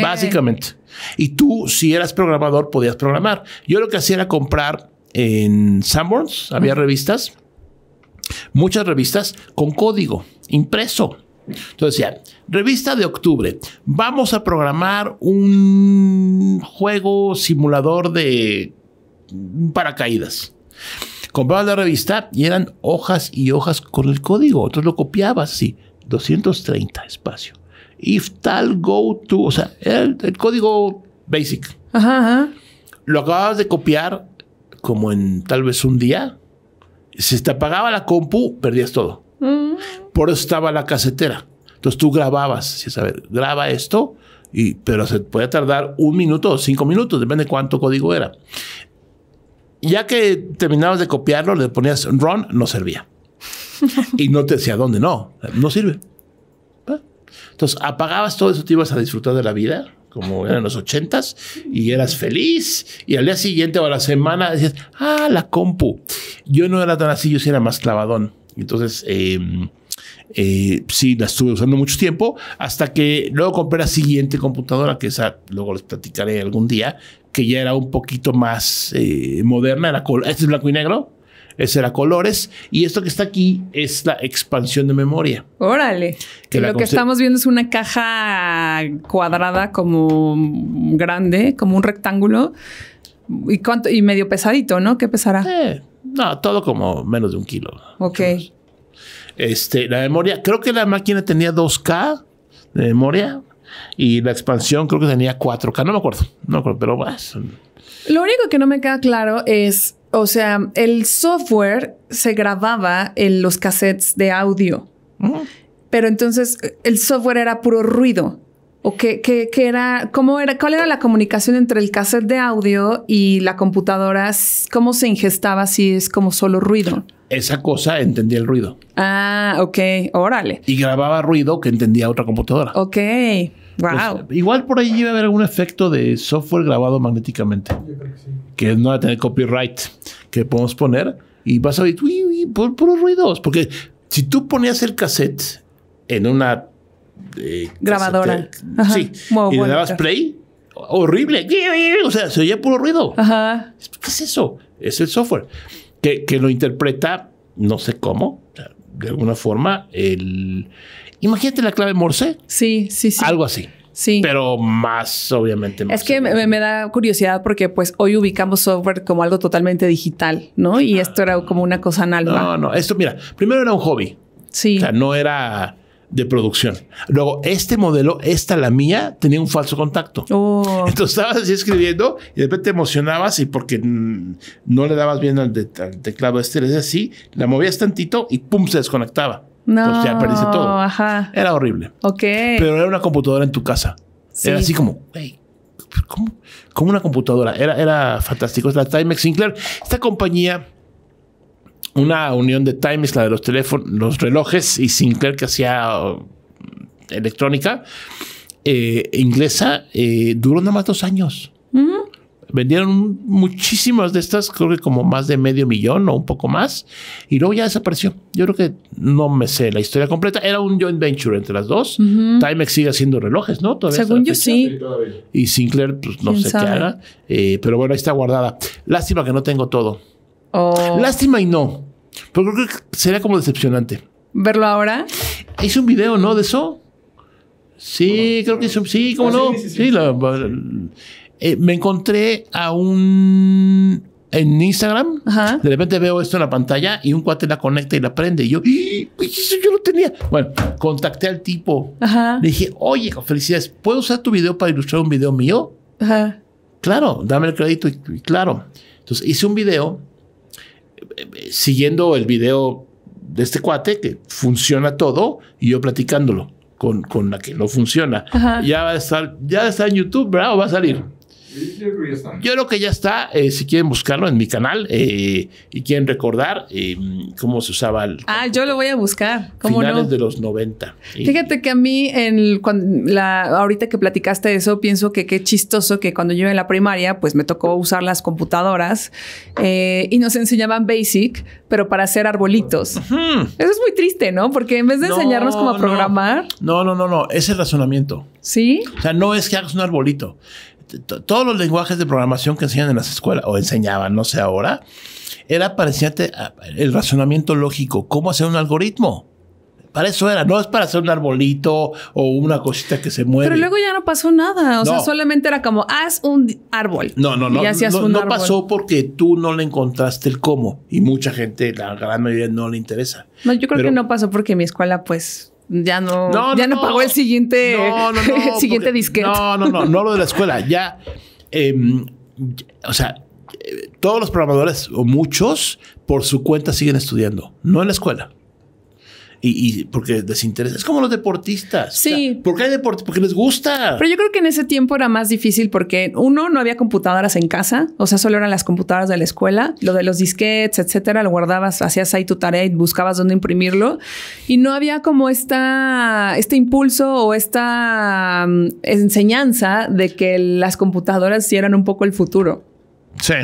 Básicamente. Y tú, si eras programador, podías programar. Yo lo que hacía era comprar en Sanborns, había revistas, muchas revistas con código impreso. Entonces decía, revista de octubre, vamos a programar un juego simulador de paracaídas. Comprabas la revista y eran hojas y hojas con el código. Entonces lo copiabas, sí, 230 espacio, if tal go to, o sea, el, código basic. Lo acababas de copiar como en tal vez un día. Si te apagaba la compu, perdías todo. Mm. Por eso estaba la casetera. Entonces tú grababas, si saber, graba esto, y, pero se podía tardar un minuto o cinco minutos, depende de cuánto código era. Ya que terminabas de copiarlo, le ponías run, no servía. *laughs* y no te decía dónde, no, no sirve. Entonces, apagabas todo eso, te ibas a disfrutar de la vida, como eran los ochentas, y eras feliz. Y al día siguiente o a la semana decías, ah, la compu. Yo no era tan así, yo sí era más clavadón. Entonces, em, eh, sí, la estuve usando mucho tiempo hasta que luego compré la siguiente computadora, que esa luego les platicaré algún día, que ya era un poquito más eh, moderna. Era, este es blanco y negro ese era colores, y esto que está aquí es la expansión de memoria. Órale. Que lo que estamos viendo es una caja cuadrada como grande, como un rectángulo, y, y medio pesadito, ¿no? ¿Qué pesará? Eh, no, todo como menos de un kilo. Ok. este, la memoria, creo que la máquina tenía 2K de memoria y la expansión creo que tenía 4K, no me acuerdo, no me acuerdo, pero lo único que no me queda claro es, o sea, el software se grababa en los cassettes de audio, mm. pero entonces el software era puro ruido. ¿O qué, era, cómo era, cuál era la comunicación entre el cassette de audio y la computadora? ¿Cómo se ingestaba si es como solo ruido? Esa cosa entendía el ruido. Ah, ok, órale. Y grababa ruido que entendía otra computadora. Ok. Pues, igual por ahí iba a haber algún efecto de software grabado magnéticamente. Yo creo que sí. Que no va a tener copyright. Que podemos poner y vas a oír uy, uy, por puros ruidos. Porque si tú ponías el cassette en una eh, grabadora, eh, sí, y le dabas play, horrible. O sea, se oía puro ruido. Ajá. ¿Qué es eso? Es el software que, que lo interpreta, no sé cómo, de alguna forma, el, Imagínate la clave Morse. Sí, sí, sí. Algo así. Sí. Pero más, obviamente. es que me, da curiosidad porque pues hoy ubicamos software como algo totalmente digital, ¿no? Y ah. esto era como una cosa análoga. No, no, esto mira, primero era un hobby. Sí. O sea, no era de producción. Luego, este modelo, esta la mía, tenía un falso contacto. Oh. Entonces estabas así escribiendo y de repente te emocionabas y porque no le dabas bien al, teclado este, le decías así, la movías tantito y pum, se desconectaba. No. ya perdiste todo. Era horrible. Ok. Pero era una computadora en tu casa. Era así como, Como ¿cómo, una computadora? Era, era fantástico. Es la Timex Sinclair. Esta compañía, una unión de Timex, la de los teléfonos, los relojes y Sinclair que hacía uh, electrónica eh, inglesa, eh, duró nada más dos años. Mm. Vendieron muchísimas de estas, creo que como más de medio millón o un poco más, y luego ya desapareció. Yo creo que no me sé la historia completa. Era un joint venture entre las dos. Timex sigue haciendo relojes, ¿no? Todavía Según yo sí. Y Sinclair, pues no sé qué haga. Eh, pero bueno, ahí está guardada. Lástima que no tengo todo. Oh. Lástima y no. Pero creo que sería como decepcionante. ¿Verlo ahora? Hice un video, ¿no? De eso. Sí, creo que un... sí, ¿cómo ah, no? Sí, la, eh, me encontré a un en Instagram. De repente veo esto en la pantalla y un cuate la conecta y la prende. Y yo, ¡Y, eso yo lo tenía. Bueno, contacté al tipo. Le dije, oye, felicidades, ¿puedo usar tu video para ilustrar un video mío? Ajá. Claro, dame el crédito y, claro. Entonces hice un video eh, eh, siguiendo el video de este cuate que funciona todo y yo platicándolo con, con la que no funciona. Ya va a estar, ya está en YouTube, bravo va a salir. Yo creo que ya está. que eh, ya está. si quieren buscarlo en mi canal eh, y quieren recordar eh, cómo se usaba el. Ah, yo lo voy a buscar. ¿Cómo finales de los 90. Fíjate que a mí, ahorita que platicaste eso, pienso que qué chistoso que cuando yo iba en la primaria, pues me tocó usar las computadoras y nos enseñaban Basic, pero para hacer arbolitos. Eso es muy triste, ¿no? Porque en vez de enseñarnos cómo programar. No, no, no, no. Es el razonamiento. Sí. O sea, no es que hagas un arbolito todos los lenguajes de programación que enseñan en las escuelas o enseñaban, no sé ahora, era parecerte el razonamiento lógico, cómo hacer un algoritmo. Para eso era, no es para hacer un arbolito o una cosita que se mueve. Pero luego ya no pasó nada, o sea, solamente era como, haz un árbol. No, no, no. no, no pasó porque tú no le encontraste el cómo y mucha gente, la gran mayoría, no le interesa. No, yo creo que no pasó porque mi escuela, pues, ya no, ya no, pagó el siguiente, *laughs* siguiente disquete. No, no, no, no lo de la escuela. Ya, em, o sea, eh, todos los programadores o muchos por su cuenta siguen estudiando, no en la escuela y, porque desinteresa. Es como los deportistas. Sí. porque hay deporte porque les gusta. Pero yo creo que en ese tiempo era más difícil porque uno no había computadoras en casa, o sea, solo eran las computadoras de la escuela, lo de los disquets, etcétera, lo guardabas, hacías ahí tu tarea y buscabas dónde imprimirlo y no había como esta este impulso o esta mm, enseñanza de que las computadoras sí eran un poco el futuro. Sí.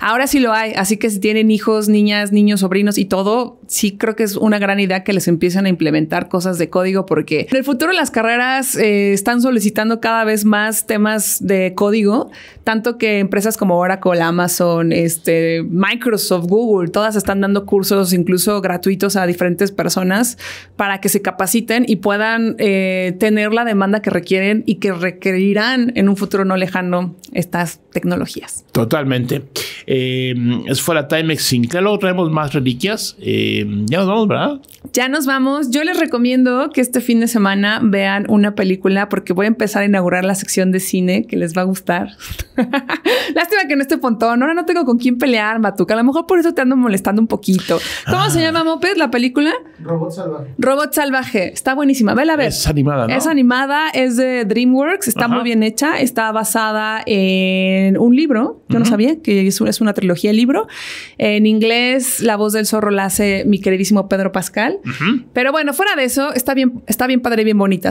Ahora sí lo hay, así que si tienen hijos, niñas, niños, sobrinos y todo, sí creo que es una gran idea que les empiecen a implementar cosas de código porque en el futuro las carreras eh, están solicitando cada vez más temas de código, tanto que empresas como Oracle, Amazon, este, Microsoft, Google, todas están dando cursos incluso gratuitos a diferentes personas para que se capaciten y puedan eh, tener la demanda que requieren y que requerirán en un futuro no lejano estas tecnologías. Totalmente. Eh, eso fue la Timex que Luego traemos más reliquias. Eh, ya nos vamos, ¿verdad? Ya nos vamos. Yo les recomiendo que este fin de semana vean una película porque voy a empezar a inaugurar la sección de cine que les va a gustar. *laughs* Lástima que no esté Pontón. Ahora no tengo con quién pelear, Matuca. A lo mejor por eso te ando molestando un poquito. ¿Cómo ah. se llama, Mopes? la película? Robot Salvaje. Robot Salvaje. Está buenísima. ve la ver. Es animada, Es animada. Es de DreamWorks. Está muy bien hecha. Está basada en un libro. Yo no sabía que es una, trilogía de libro. En inglés, la voz del zorro la hace mi queridísimo Pedro Pascal. Pero bueno, fuera de eso, está bien, está bien padre y bien bonita.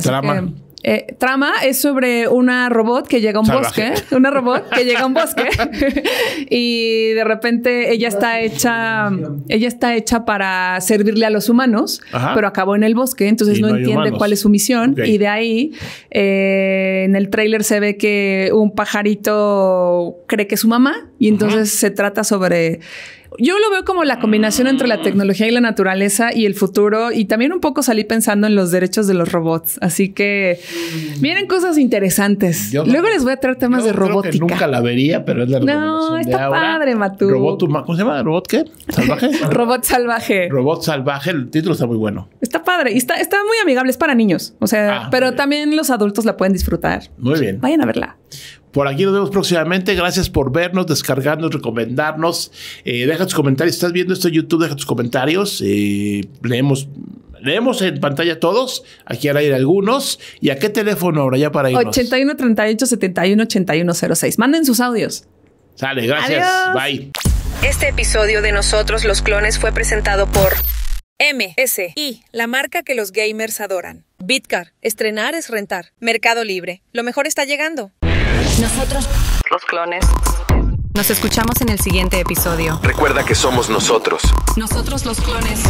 Eh, trama es sobre una robot que llega a un bosque, una robot que llega a un bosque *laughs* y de repente ella está hecha, ella está hecha para servirle a los humanos, pero acabó en el bosque, entonces no, entiende cuál es su misión y de ahí eh, en el tráiler se ve que un pajarito cree que es su mamá y entonces se trata sobre yo lo veo como la combinación entre la tecnología y la naturaleza y el futuro. Y también un poco salí pensando en los derechos de los robots. Así que vienen cosas interesantes. Luego les voy a traer temas de robótica. que nunca la vería, pero es la No, está padre, Matú. Robot, ¿Cómo se llama? ¿Robot qué? ¿Salvaje? *laughs* Robot salvaje. Robot salvaje. El título está muy bueno. Está padre. Y está, está muy amigable. Es para niños. O sea, ah, pero también los adultos la pueden disfrutar. Muy bien. Vayan a verla. Por aquí nos vemos próximamente. Gracias por vernos, descargarnos, recomendarnos. Eh, deja tus comentarios. Si estás viendo esto en YouTube, deja tus comentarios. Eh, leemos leemos en pantalla todos, aquí al aire algunos. ¿Y a qué teléfono ahora ya para irnos? 81 38 71 81 06. Manden sus audios. Sale, gracias. Bye. Este episodio de Nosotros los Clones fue presentado por MSI, la marca que los gamers adoran. Bitcar, estrenar es rentar. Mercado Libre, lo mejor está llegando. Nosotros, los clones. Nos escuchamos en el siguiente episodio. Recuerda que somos nosotros. Nosotros los clones.